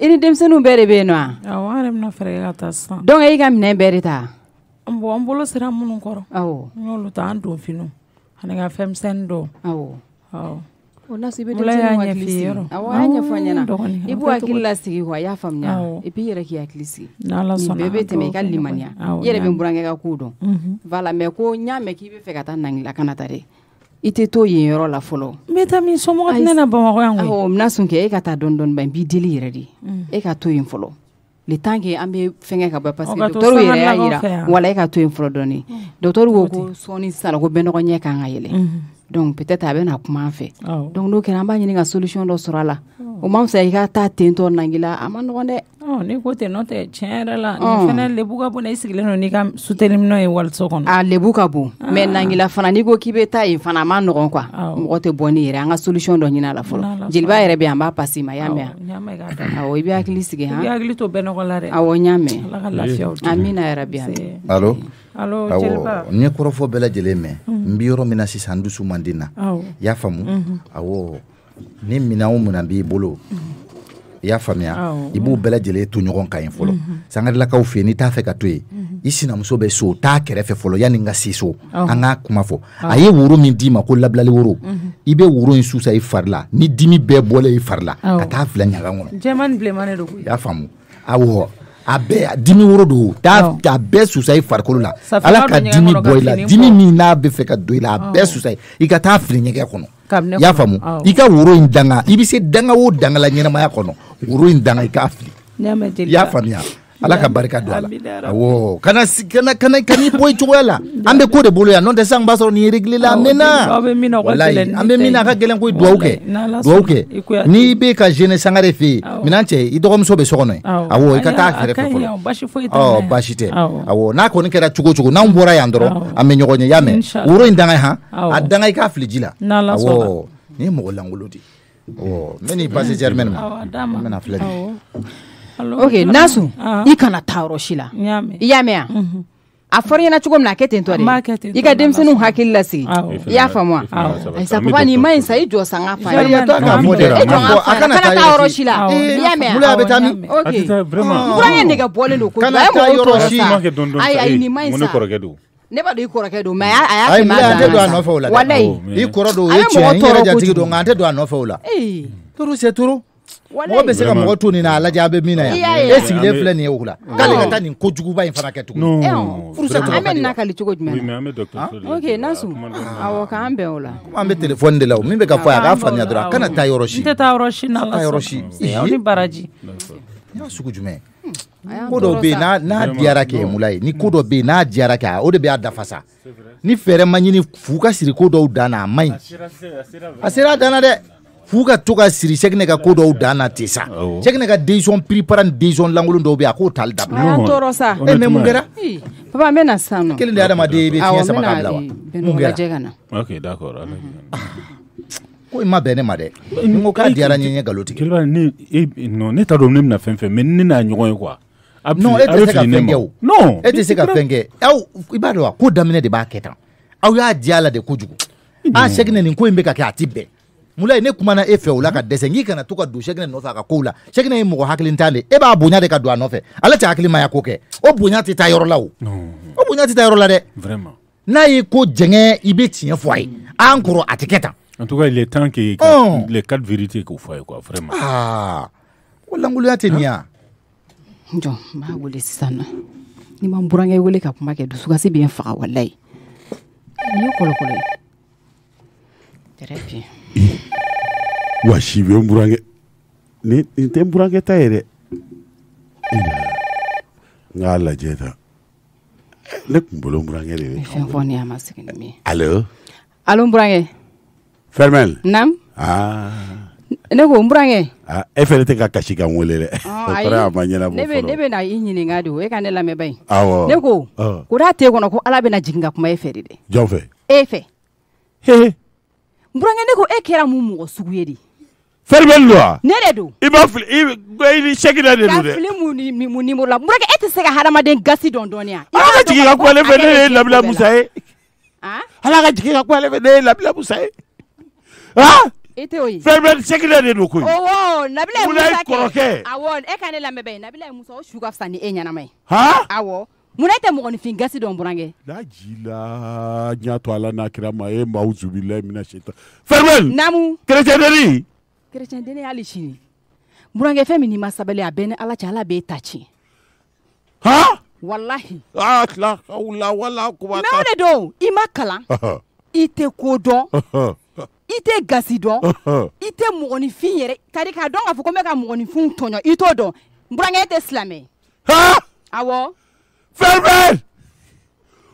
i ni denmisɛnninw bɛɛ de bɛ yen nɔ wa. e ka minɛn bɛɛ de ta. an bolo sera minnu kɔrɔ. awɔ n y'olu ta an donfiniw ani ka fɛnmisɛnnin dɔw. awɔ awɔ. o denmisɛnninw hakili sigi awɔ an y'a ɲɛfɔ ɲɛna i b'u hakili lasigi i y'a faamuya et puis i yɛrɛ k'i hakili sigi n'ala sɔnna nin bɛɛ bɛ tɛmɛ i ka limaniya i yɛrɛ bɛ n burankɛ ka ko dɔn voilà mais ko n y'a mɛn k'i bɛ fɛ ka taa Nangila kana ta dɛ i tɛ to yen yɔrɔ la fɔlɔ n bɛ taa min somɔgɔ tɛ ne na bamakɔ yan koyi n bɛna sun kɛ e ka taa dɔɔni dɔɔni ban n b'i deli yɛrɛ de mm. e ka to yen fɔlɔ le temps que an bɛ fɛngɛ ka ban parce que docteur yɛrɛ y'a jira wala e ka to yen fɔlɔ dɔɔni mm. docteur ko ko sɔɔni sisan ko bɛɛ nɔgɔ ɲɛ kan ka yɛlɛ mm-hmm. donc peut-être ah. ah. a bɛna kuma an fɛ oh. donc n'o kɛra an b'a ɲini ka solution dɔ sɔrɔ a la o ma fisa i ka taa ten tɔ nangila a ma nɔgɔn dɛ ni ko ten nɔ tɛ tiɲɛ yɛrɛ la ni fɛnɛ lebu ka bon i ah. sigilen don n'i ka suteliminɔ ye waliso kɔnɔ a lebu ka bon mɛ nangila fana n'i ko k'i bɛ taa yen fana a ma nɔgɔn kuwa mɔgɔ tɛ bɔ ni yɛrɛ an ka solution dɔ ɲini a la fɔlɔ jeliba yɛrɛ bɛ an b'a pase ma y'a mɛn awɔ i bɛ hakili sigi han hakili to bɛɛ nɔgɔ la dɛ awɔ n y'a mɛn amina yɛrɛ bi yan alo awɔ n ye kɔrɔfɔ bɛɛ lajɛlen mɛn n bi yɔrɔ min na sisan n dusu man di na y'a faamu awɔ ni minan o minan b'i bolo i y'a faamuya i b'u bɛɛ to ɲɔgɔn kan yen fɔlɔ sangarilakaw fɛ yen n'i t'a fɛ ka to yen i sinamuso bɛ so t'a kɛrɛfɛ fɔlɔ yanni n ka se so an k'a kuma fɔ a ye woro min d'i ma ko labilali woro i bɛ woro in susa i fari la ni dimi bɛɛ bɔlen i fari la ka taa fila ɲaga kɔnɔ i y'a faamu awɔ a bɛɛ dimi woro don t'a a bɛɛ susa i farikolo la ala ka dimi bɔ i la dimi min n'a bɛ fɛ ka don i la a bɛɛ susa i i ka taa fili ɲɛgɛn kɔnɔ i y'a faamu i ka woro in danga i bɛ se danga o danga la ɲɛnamaya kɔnɔ woro in danga i k'a fili i y'a faamuya. ala ka barika do a la kana kana kana kani n'i bɔ i cogoya ko de bolo ya n'o tɛ sisan n b'a sɔrɔ la mena mɛnna ambe mina ka gelen ko do kɛ do kɛ n'i be ka jene sangare fɛ yen minɛn i do komso be sokono awo awɔ i oh, ka taa kɛrɛfɛ fɔlɔ ɔ baasi tɛ awɔ n'a ko kɛra cogo cogo n'anw bɔra yan dɔrɔn an bɛ ɲɔgɔn ye y'a mɛn woro in danga han a danga i k'a fili ji la awɔ nin ye mɔgɔ lankolon de ye awɔ n bɛ n'i pase Germaine ma n bɛna ok nasu ah. mhm. i kana taa yɔrɔ si la i y'a mɛn yan a fɔra ɲɛna cogo min na a kɛ ten tɔ de i ka denmisɛnninw hakili lasigi i y'a faamu wa ayisa papa nin ma ɲi sa i jɔ san ka fa ye e kana taa yɔrɔ si la i y'a mɛn yan bɛ taa min nɛgɛ bɔlen don kojugu a ye mɔgɔ tɔɔrɔ sa ayi ayi nin ma ɲi sa ne b'a dɔn i kɔrɔkɛ don mɛ a y'a tɛmɛ a dan na walayi i kɔrɔ don o ye tiɲɛ ye n yɛrɛ jatigi don nka n tɛ don a nɔfɛ o la turu c'est turu mɔgɔ bɛ hmm, se ka mɔgɔ to nin na a lajɛ a bɛ min na yan e sigilen filɛ nin ye o la k'ale ka taa nin kojuguba in fana kɛ tuguni an bɛ an bɛ telefɔni de la o min bɛ ka fɔ a k'a faamuya dɔrɔn a kana taa yɔrɔ si n tɛ taa yɔrɔ si n'ala sɔnna yɔrɔ si ni baraji n'a sugu jumɛn ko dɔ bɛ yen n'a diyara kɛ mula ye ni ko dɔ bɛ yen n'a diyara kɛ o de bɛ a dafa sa ni fɛɛrɛ ma ɲini f'u ka siri ko dɔw dan na a man ɲi a sera a dan na dɛ f'u ka to ka siri sɛgɛnɛ ka ko dɔw dan na ten sa sɛgɛnɛ ka décision prise par décision lankolon dɔw bɛ yen a k'o tali dabila. sa. e mɛ mun kɛra. papa n bɛ na sisan nɔ. kelen de ye adamaden ye i bɛ fiɲɛ sama k'a bila wa. mun kɛra. ok d'accord ah. ko i ma bɛn ne ma dɛ ni ko k'a diyara n ye nkalon tigɛ. jeliba ne e non ne t'a dɔn ne bɛna fɛn fɛn mɛ ne n'a ɲɔgɔn ye quoi. non e tɛ se ka fɛn kɛ o non e tɛ se ka fɛn kɛ aw i b'a dɔn wa ko daminɛ de b'a kɛ tan aw y'a diya la de kojugu a sɛgɛn nin ko in bɛ ka kɛ a ti bɛn mula ne kumana e fɛ o la ka dɛsɛ n'i kana to ka don sɛkinɛ nɔfɛ a ka kow la sɛkinɛ ye mɔgɔ hakilitan de e b'a bonya de ka don a nɔfɛ ale tɛ maya ko kɛ o bonya tɛ ta yɔrɔ la o o bonya tɛ taa yɔrɔ la dɛ n'a ye ko jɛngɛ i bɛ tiɲɛ fɔ a ye an kɔrɔ a tɛ kɛ tan en tout cas il est temps que oh. les quatre vérités qu'on fait quoi vraiment ah ko lankolonya tɛ ah. nin ya jɔn n b'a wele sisan nɔ ni ma n burankɛ wele ka kuma kɛ dusukasi bɛ n faga walayi nin ye kɔlɔkɔlɔ ye très bien wa si bɛ n burankɛ nin tɛ n burankɛ ta ye alo alo n fermel nam ah ne ko n burankɛ ah, e fɛnɛ tɛ ka kasi ka n wele dɛ ah, o ma ne bɛ na i ɲininka de e ka ne lamɛnba awɔ ne ko ko n'a t'e kɔnɔ ko ala bɛna jigin ka kuma e fɛ de dɛ jɔn fɛ e fɛ hehe burankɛ ne ko e kɛra mun mɔgɔ sugu ye de fɛri lo wa ne de don i b'a fili i ni sɛkida de don dɛ fili mun mun nimoro la burankɛ e tɛ se ka hadamaden gasi dɔn dɔɔniya ala ka jigin ka ko ale fɛ ne ye labila musa ye ala ka jigin ka ko ale fɛ ne ye labila musa ye de don koyi ɔwɔ nabila ye musa kɛ kɔrɔkɛ awɔ e ka ne lamɛn bɛɛ nabila ye musa o su ka fisa ni e ɲɛnama ye awɔ munna e tɛ mɔgɔninfin gasi dɔn burankɛ. laji la n y'a to ala n'a kira ma e maaw zubila mina setan. fɛrɛmɛli. naamu. kerecɛn deni. kerecɛn deni hali sini burankɛ fɛn min n'i ma sabali a bɛɛ ni ala cɛ ala b'e ta tiɲɛ. han. walahi. aa tila la wala kuba. mɛ o de don i ma kalan i tɛ ko dɔn i tɛ gasi dɔn i tɛ mɔgɔninfin yɛrɛ kari k'a dɔn k'a fɔ ko n bɛ ka mɔgɔninfinw tɔɲɔ i t'o dɔn burankɛ tɛ silamɛ. han. awɔ fɛn bɛɛ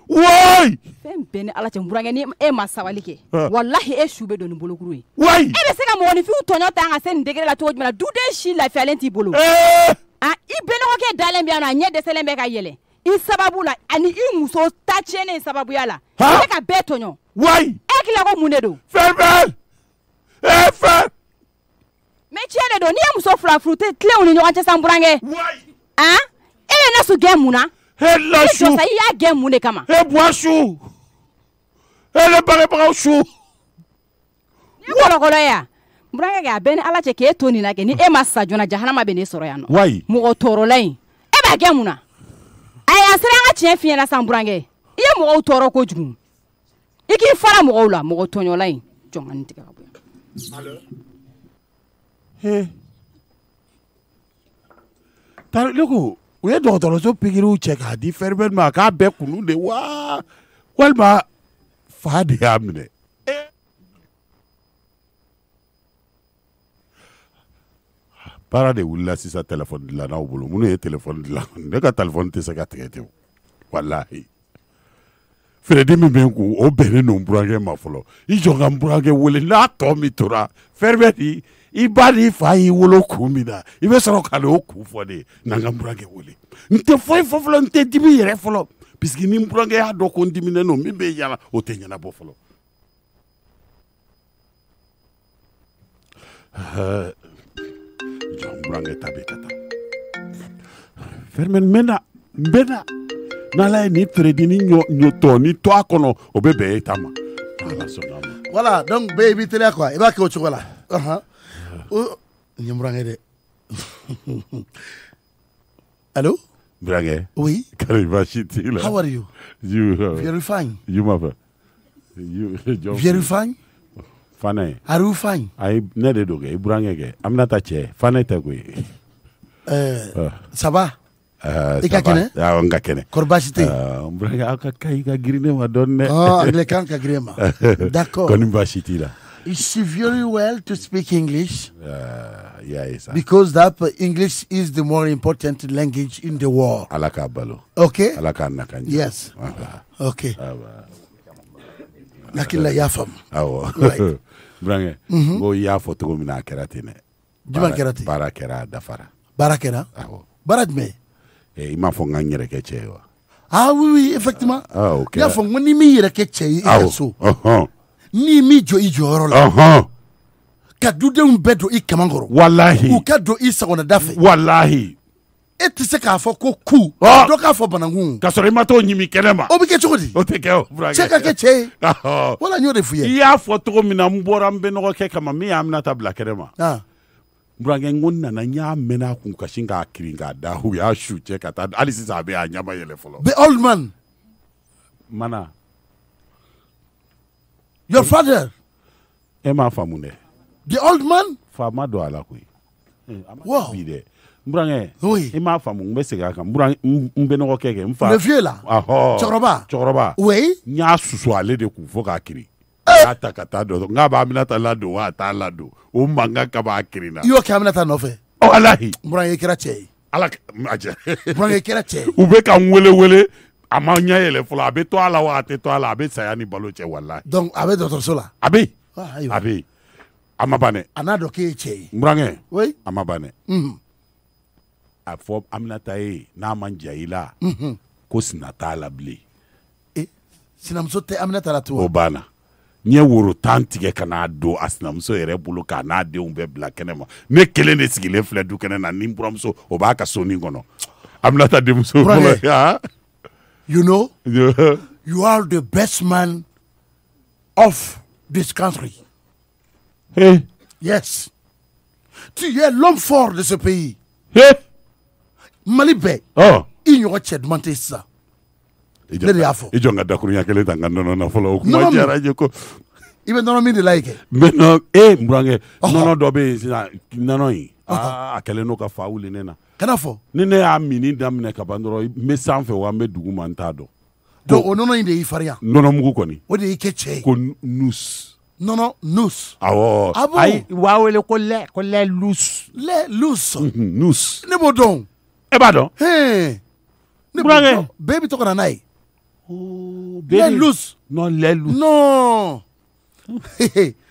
wayi. fɛn bɛɛ ni ala cɛ burankɛ ni e ma sabali kɛ walahi e su bɛ don ni bolokuru ye. wayi e bɛ se ka mɔgɔninfinw tɔɲɔ ta ka se nin degere la cogo jumɛn na duden si lafiyalen t'i bolo. ɛɛ. Eh! a i bɛnɔgɔkɛ dalen bɛ yan nɔ a ɲɛ dɛsɛlen bɛ ka yɛlɛ i sababu la ani i muso ta tiɲɛnen sababuya la. ha i bɛ ka bɛɛ tɔɲɔ. wayi. e kila ko mun de don. fɛn bɛɛ ɛɛ fɛn. mɛ tiɲɛ de don n'i ye muso fila furu tɛ tilenw ni ɲɔgɔn cɛ san burankɛ. wayi. han e ye ne su gɛn mun na hela su jɔsa i y'a gɛn mun de kama. e buwa su hele bangebagaw su. ne kɔlɔkɔlɔ ya burankɛ kɛ a bɛ ni ala cɛ k'e to nin na kɛ ni e ma sa joona jahanama bɛ n'e sɔrɔ yan nɔ. wayi mɔgɔ tɔɔrɔla in e b'a gɛn mun na. a y'a sera an ka tiɲɛ f'i ɲɛna san burankɛ i ye mɔgɔw tɔɔrɔ kojugu i k'i fara mɔgɔw la mɔgɔ tɔɲɔla in jɔn ka nin tigɛ ka bɔ yan. he tari ne ko. u ye dɔgɔtɔrɔso pikiriw cɛ k'a di fɛrɛbɛn ma k'a bɛɛ kunu de wa walima fa de y'a minɛ baara de wulila sisan telefɔni dilannaw bolo minnu ye telefɔni dilan ne ka telefɔni tɛ se ka tigɛ ten walahi feeredi min bɛ n kun o bɛnnen don n burankɛ ma fɔlɔ i jɔ ka n burankɛ wele n'a tɔ min tora fɛrɛbɛ i ba n'i fa y'i wolo kun min na i bɛ sɔrɔ ka n'o kun fɔ na n ka n burankɛ wele n tɛ foyi fɔ fɔlɔ n tɛ dimi yɛrɛ fɔlɔ puisque ni burankɛ y'a dɔn ko n diminen don min bɛ yala o tɛ ɲɛnabɔ fɔlɔ uh, jɔn n burankɛ ta bɛ ka taa fɛrɛmɛni n bɛ na n bɛ na n'ala ye nin feeredi ni ɲɔ ni to a kɔnɔ o bɛ bɛn e ta ma n'ala a ma. voilà donc bɛɛ i b'i teliya quoi i b'a kɛ o cogo la. Uh -huh. ñoom Burange de allo. brange. oui. Kari baasi t'i la. how are you. you uh, very fine. you ma fɛ. you uh, very fine. Fane. are you fine. ayi ne de do kɛ i Burange kɛ ya, Aminata cɛ Fane tɛ koyi. ɛɛ eh, saba. Ah, ka kɛnɛ. awɔ n ka kɛnɛ. kɔri baasi tɛ yen. Burange aw ka kan i ka Ah, ne ah, ah, ya, ah, ma dɔɔni ka girin d'accord. kɔni baasi t'i la. It's very well to speak English. Uh, yeah, exactly. Because that English is the more important language in the world. Alaka balo. Okay. Alaka na nakanja. Yes. Uh-huh. Okay. Lakini uh, uh, la yafam. Awo. Brange. Mm-hmm. Go yafo to go mina kerati ne. Juma kerati. Bara kera dafara. Bara kera. Awo. Bara dme. Eh, ima fonga nyere kechewa. Ah oui oui effectivement. Ah, ah ok. Yafo ngoni mi yere kechewa. Awo. Uh -huh n'i ah. oh, m'i jɔ i jɔyɔrɔ la ɔhɔn ka dudenw bɛɛ don i kamakɔrɔ walahi k'u ka don i sagonada fɛ walahi e tɛ se k'a fɔ ko ku oh. dɔ k'a fɔ banakun k'a sɔrɔ i ma t'o ɲimi kɛnɛ ma o bɛ kɛ cogo di o tɛ kɛ o cɛ ka kɛ cɛ ye wala n y'o de f'i ye i y'a fɔ cogo min na n bɔra n bɛ nɔgɔ kɛ kama min y'an bɛna ta bila kɛnɛ ma ah. burankɛ n ko n nana n y'a mɛn'a kun kasi k'a kirin k'a da u y'a su cɛ ka taa hali sisan a bɛ a ɲama yɛlɛ fɔlɔ bɛ old man mana Your father. E ma famu dɛ. The old man. Faama don a koyi. Wow. Bi dɛ. N burankɛ. Oui. I m'a faamu n bɛ segin a kan n buran n bɛnɔgɔkɛ kɛ n fa. Le vieux la. Ahɔ. Cɛkɔrɔba. Cɛkɔrɔba. Oui. N y'a susu ale de kun fo k'a kiri. n'a ta ka taa dɔgɔtɔrɔ n'a b'a Aminata ladon wa a t'a ladon o mankan ka b'a kiri na. i y'o kɛ Aminata nɔfɛ. ɔ alahi. n buran ye kɛra cɛ ye. ala a jɛ. n kɛra cɛ ye. u bɛ ka n wele wele a ma ɲɛ yɛlɛ fɔlɔ a bɛ to a la wa a tɛ to a la a bɛ saya ni balo cɛ wala. donc ah, mm-hmm. a bɛ dɔgɔtɔrɔso la. a bɛ yen a bɛ yen a ma ban dɛ. a n'a dɔn k'e ye cɛ ye. n burankɛ. oui a ma ban dɛ. a fɔ aminata ye n'a ma ja i la. ko sina t'a la bilen. e sinamuso tɛ aminata la tugun. o banna. n ye woro tan tigɛ ka n'a don a sinamuso yɛrɛ bolo k'a n'a denw bɛɛ bila kɛnɛ ne kelen de sigilen filɛ du kɛnɛ na ni n buramuso o b'a ka so nin kɔnɔ aminata denmuso burankɛ you know, you are the best man of this country. Hey. Yes. Tu es l'homme fort de ce pays. Hey. Mali bɛɛ. Oh. I ɲɔgɔn cɛ duman tɛ sisan. ne de y'a fɔ. i jɔ n ka dakuruɲa kelen ta n ka nɔnɔ na fɔlɔ o kuma diyara n non non i bɛ nɔnɔ min de la non kɛ. n non non e burankɛ nɔnɔ non non yen sisan nɔnɔ in aa a kɛlen don ka fa wuli ne na. kana fɔ ni ne y'a mini daminɛ kaban dɔrɔn n bɛ sanfɛ wa n bɛ dugu ma n t'a dɔn donc o nɔnɔ in de y'i farinya nɔnɔmugu kɔni o de y'i kɛ cɛ ye ko nus nɔnɔ nus awɔ a ah b'o ayi u b'a wele ko lɛ ko lɛ lus lɛ lus nus ne b'o dɔn e b'a dɔn hɛn ne b'o dɔn bɛɛ bɛ to ka na n'a ye oh, lɛ lus non lɛ lus non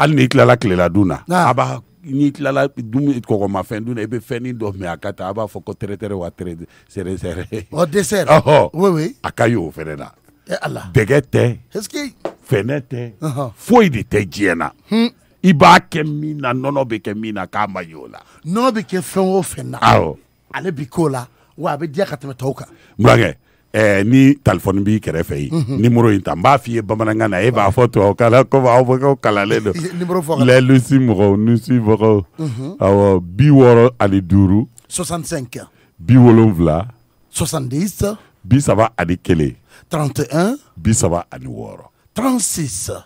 hali n'i tilala tilela dun na ah. a b'a n'i tilala kɔgɔmafɛn dun na i bɛ fɛnnin dɔ mɛ a ka taa a b'a fɔ ko tɛrɛtɛrɛ wa tɛrɛ sɛrɛ sɛrɛ. ɔ dɛsɛr ɔhɔ oui oui a ka ye o fɛnɛ na. ɛ eh, ala dɛgɛ tɛ. est ce que. fɛnɛ tɛ. foyi de tɛ diɲɛ na. Hmm. i b'a kɛ min na nɔnɔ bɛ kɛ min na k'a ma ye o la. nɔnɔ bɛ kɛ fɛn o fɛn na. awɔ. ale bi k'o la wa a bɛ diya ka tɛmɛ tɔw kan. murakɛ. Eh, ni telefɔni b'i kɛrɛfɛ yen mm -hmm. nimoro in ta n b'a f'i ye bamanankan na e b'a fɔ tubabukan na komi aw fɛkaw kalalen don lɛlusi mɔgɔw nusi mɔgɔw awɔ bi wɔɔrɔ ani duuru bi wolonfila bi saba ani kelen bi saba ani wɔɔrɔ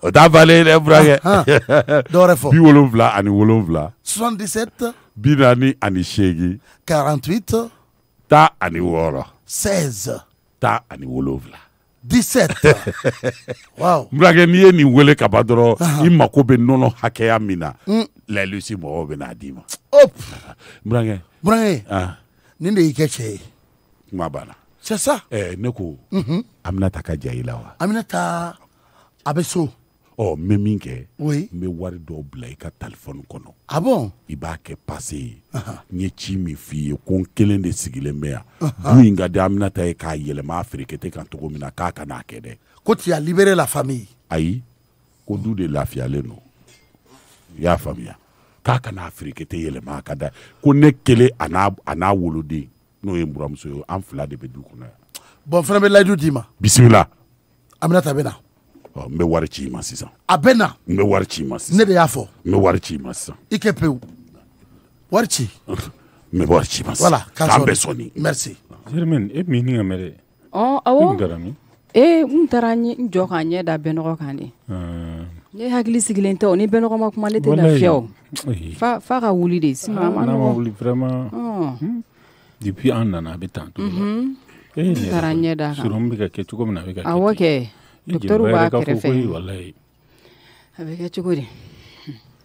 o t'a falen dɛ furakɛ bi wolonfila ani wolonfila bi naani ani seegin tan ani wɔɔrɔ tan ani wolonfila. dix-sept waaw. n n'i ye nin wele ka ban dɔrɔn i mako bɛ nɔnɔ hakɛya min na mm. lɛlusi mɔgɔw bɛ n'a d'i ma. o n fulakɛ. burankɛ nin de y'i kɛ cɛ ye. kuma banna. c'est ça. ɛɛ ne ko. Aminata ka ja i la wa. Aminata a bɛ so. Oh, me minge, me wari do oblay ka telefon kono. A ah bon? Iba ke pase yi, nye chimi fiyo, kon kelen de sigile mea. Bu yi nga de Aminata e ka yeleman Afrika te kantoko mina kaka nake de. Koti a libere la fami? Ayi, kondou de la fiale no. Ya fami ya. Kaka nake Afrika te yeleman akada. Kone kele anawolo non, e de. Noye mbra msoyo, anflade pe dukona. Bon, franbe la idou di ma. Bismillah. Aminata bena. ɔ n bɛ wari ci i ma sisan. a bɛ na. n bɛ wari ci i ma sisan. ne de y'a fɔ. n bɛ wari ci i ma sisan. i kɛ pewu wari ci. n bɛ wari ci i ma sisan. voilà k'a sɔrɔ k'an bɛɛ sɔnni. merci. germaine e tun b'i ɲininka mɛ dɛ. ɔ awɔ e tun kɛra min. ee n taara n jɔ k'a ɲɛ da bɛnɔgɔ kan de. ne hakili sigilen tɛ o ni bɛnɔgɔ ma kuma ne tɛ lafiya o fa ka wuli de sinon a ma nɔgɔ. n'a ma wuli vraiment hmm? depuis an nana a bɛ tan cogo la. Mhm. E n taara n ɲɛ da kan. sɔrɔmu bɛ ka kɛ cogo min na a bɛ ka kɛ ten. awɔ kɛ docteur b'a kɛrɛfɛ a bɛ kɛ cogo di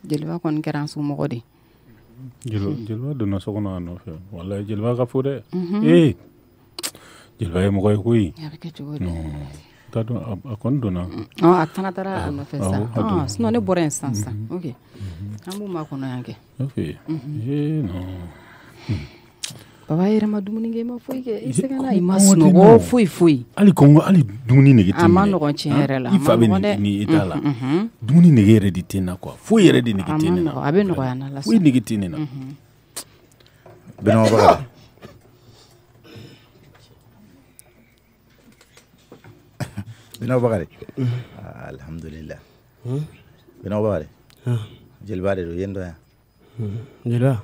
jeliba kɔni kɛra an somɔgɔ de jeliba donna so kɔnɔ a nɔfɛ walayi jeliba ka fo dɛ ee jeliba ye mɔgɔ ye koyi a bɛ kɛ cogo di ta dɔn a kɔni donna ah, ah, a fana taara ah, a nɔfɛ sa sinɔ ne bɔra yen sisan sisan ok mhm. an b'u ma kɔnɔ yan kɛ ok ee non hmm baba yɛrɛ ma dumuni kɛ i ma foyi kɛ i sɛgɛnna i dumuni nege tɛ a ma la i fa ni i t'a la dumuni nege yɛrɛ de tɛ mm-hmm. mm-hmm. na quoi nege tɛ ne na a bɛ la foyi nege tɛ ne na bɛnɔgɔbaga Binaw Bakari. Alhamdulillah. Binaw Bakari. Jeliba de don yen dɔ yan. Jeliba.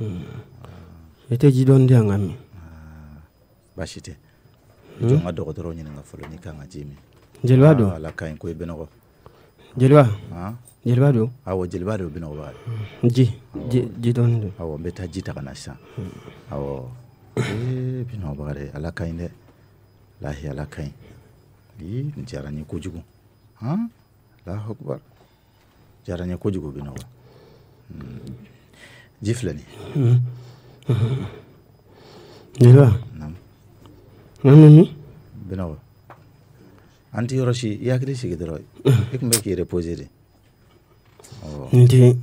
Eh, i tɛ ji dɔn di yan ah, ka min baasi tɛ i jɔ n ka dɔgɔtɔrɔw ɲininka fɔlɔ ni ka ji min jeliba don ala ah, ka ɲi ko i bɛnɔgɔ jeliba jeliba do awo jeliba do bɛnɔgɔ baga mm, ji ji dɔɔni don awɔ n bɛ taa ji ta ka na sisan awɔ ee eh, ala ka de dɛ lahi ala ka ɲi ee nin diyara n ye kojugu han lahakubaru diyara n ye kojugu bɛnɔgɔ jiflani nilwa ma mimi binawo anti yɔrɔ si i hakili sigi dɔrɔn i kun k'i repose de n tɛ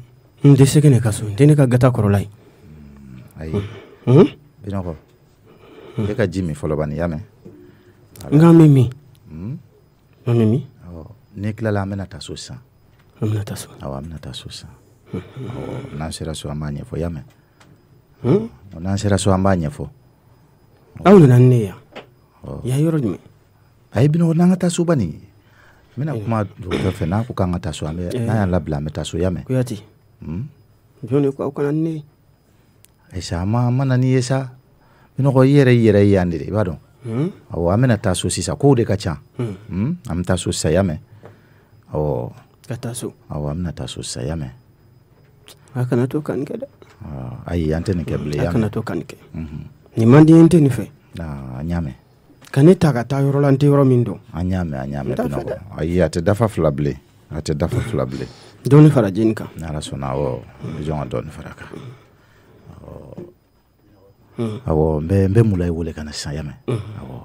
n tɛ segin ne ka gata kɔrɔla ye hmm, ayi binɔgɔ ka ji min fɔlɔ bani y'a mɛn n n'i tilala an bɛna sisan an bɛna taa so awɔ sisan nansera so onansera swamanyefo yame onansera swambanyefo awuno ya yayoro jume ayi bino nanga so bani mina eh. kuma dokta fɛ n'a ko k'an ka taso an bɛ n'a y'an labila an bɛ taso yamɛ kuyate jɔn hmm? de ko aw kana ne ayisa a ma ma na n'i ye sa binɔgɔ i yɛrɛ i yɛrɛ ye yan de i b'a dɔn hmm? awɔ an bɛna taa so sisan kow de ka ca hmm. an bɛ taa so sisan yamɛ awɔ ka taa so awɔ an bɛna taa so sisan yamɛ akanatoka nke dɛ ayi ah, an tɛ nin kɛ bilen akanato ka nin kɛ mhm. nin man di n tɛ nin ta ka taa yoro min do an ah, y'a mɛn ayi ah, a dafa fila bilen a dafa fila bilen dɔɔni fara jeni ka n'ala sɔnna awɔ oh, jɔn ka dɔɔni fara kan mm. oh. awɔ n bɛ n bɛ mulayi wele ka na sisan yamɛ mm. awɔ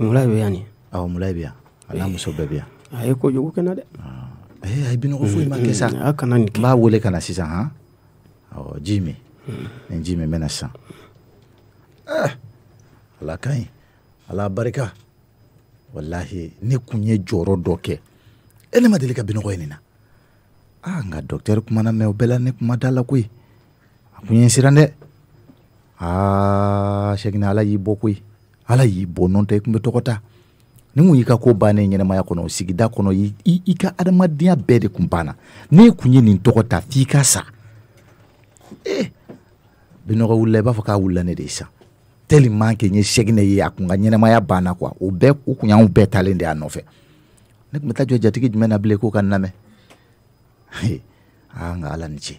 mulayi bɛ yan ne awɔ mulayi bɛ yan a n'a muso bɛɛ bɛ yan a ye kojugu kɛnɛ dɛ a ye binɔgɔ foyi ma kɛ sa ah, n b'a wele ka na sisan han awɔ oh, ji min mm. nin eh, ji min sisan ah, ala ka ɲi ala barika walahi ne kun ye jɔyɔrɔ dɔ kɛ e eh, ne ma deli ka binɔgɔ ye nin na aa ah, nka dɔkitɛri kumana mɛ o bɛɛ la ne kuma da la koyi a kun ye n siran dɛ aa sɛgina ala y'i bɔ koyi ala y'i bɔ nɔntɛ i kun be tɔgɔ ni kun y'i ka ko bannen ɲɛnɛmaya kɔnɔ sigida kɔnɔ i ka adamadenya bɛɛ de kun banna ne kun ye nin tɔgɔ ta f'i ka sa eh binɔgɔ wulila i b'a fɔ k'a wulila ne de sa tellement que n ye sɛginɛ ye a kun ka ɲɛnɛmaya banna quoi o bɛɛ o kun y'anw bɛɛ talen de y'a nɔfɛ ne kun bɛ taa jɔ jatigi jumɛn na bilen ko ka n lamɛn ah nka ala ni ce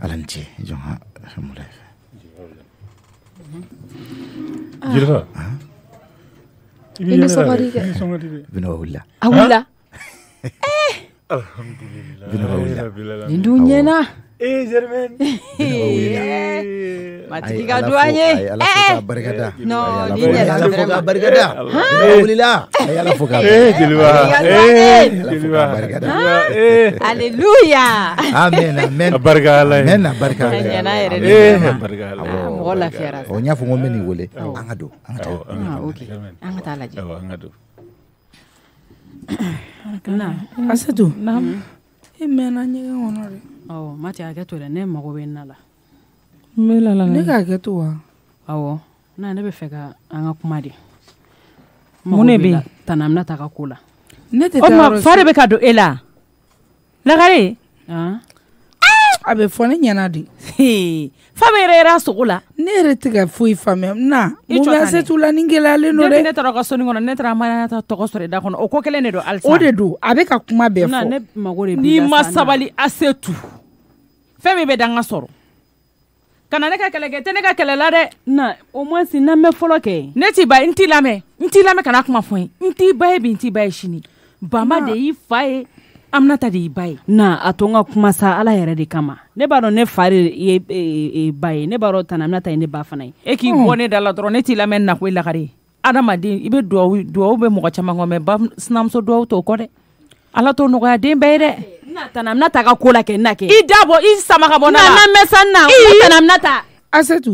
ala ni ce jɔn ha alhamdulilayi. jeliba. Hivi songarige. Hivi songarige. Vinawaulla. Awulla. Eh. Alhamdulillah. Vinawaulla. Nindunyena. Eh Jerman. Mati tiga duanya. Eh. No, dia la fuka kabar gada. Alhamdulillah. Eh jilwa. Eh jilwa. Haleluya. Amen amen. Barka ala. Amen barka ala. Yana yere. Eh barka ala. Mɔgɔ lafiyara. O ɲ'a fɔ ko angadu, bɛ nin wele. angadu, ka don. An ka taa. An ka taa lajɛ. Awɔ Mati hakɛ to dɛ ne mago bɛ na la ne ka hakɛ wa, awɔ na ne bɛ fɛ ka an ka kuma de mun de bɛ yen Tani ka ko la, fa de bɛ ka don e la Lagare, a be fɔ ne ɲɛna de, f'a bɛ yɛrɛyɛrɛ e a sogo la, ne yɛrɛ tɛ ka foyi faamuya na se la nin gɛlɛyalen don dɛ, depuis ka sɔnni kɔnɔ ne taara Aminata tɔgɔ sɔrɔ e da kɔnɔ o ko kelen de don halisa, o de don a be ka kuma bɛɛ fɔ, na n'i ma sabali ACETU fɛn min bɛ danga sɔrɔ kana ne ka kɛlɛ kɛ tɛ ne ka kɛlɛ la dɛ na au moins n'an bɛ fɔlɔ kɛ ne t'i ba n t'i lamɛn n t'i lamɛn kana kuma fɔ n ye n t'i ba ye bi n t'i ba ye sini banba de y'i fa ye aminata de y'i ba ye na a to n ka kuma sa ala yɛrɛ de kama ne b'a dɔn ne fa de ye e, e, e, ba ye ne b'a dɔn tana aminata ye ne ba fana ye e k'i hmm. bɔ ne da la dɔrɔn ne t'i lamɛn nako lakare adamaden i bɛ duwawu duwawu bɛ mɔgɔ caman kɔ mɛ ba sinamuso duwawu t'o kɔ dɛ ala t'o nɔgɔya den bɛɛ ye dɛ tanamina ta ka ko la kɛ n na kɛ i dabɔ i sama ka bɔ na la nana mɛn sa n na tanamina ta asetu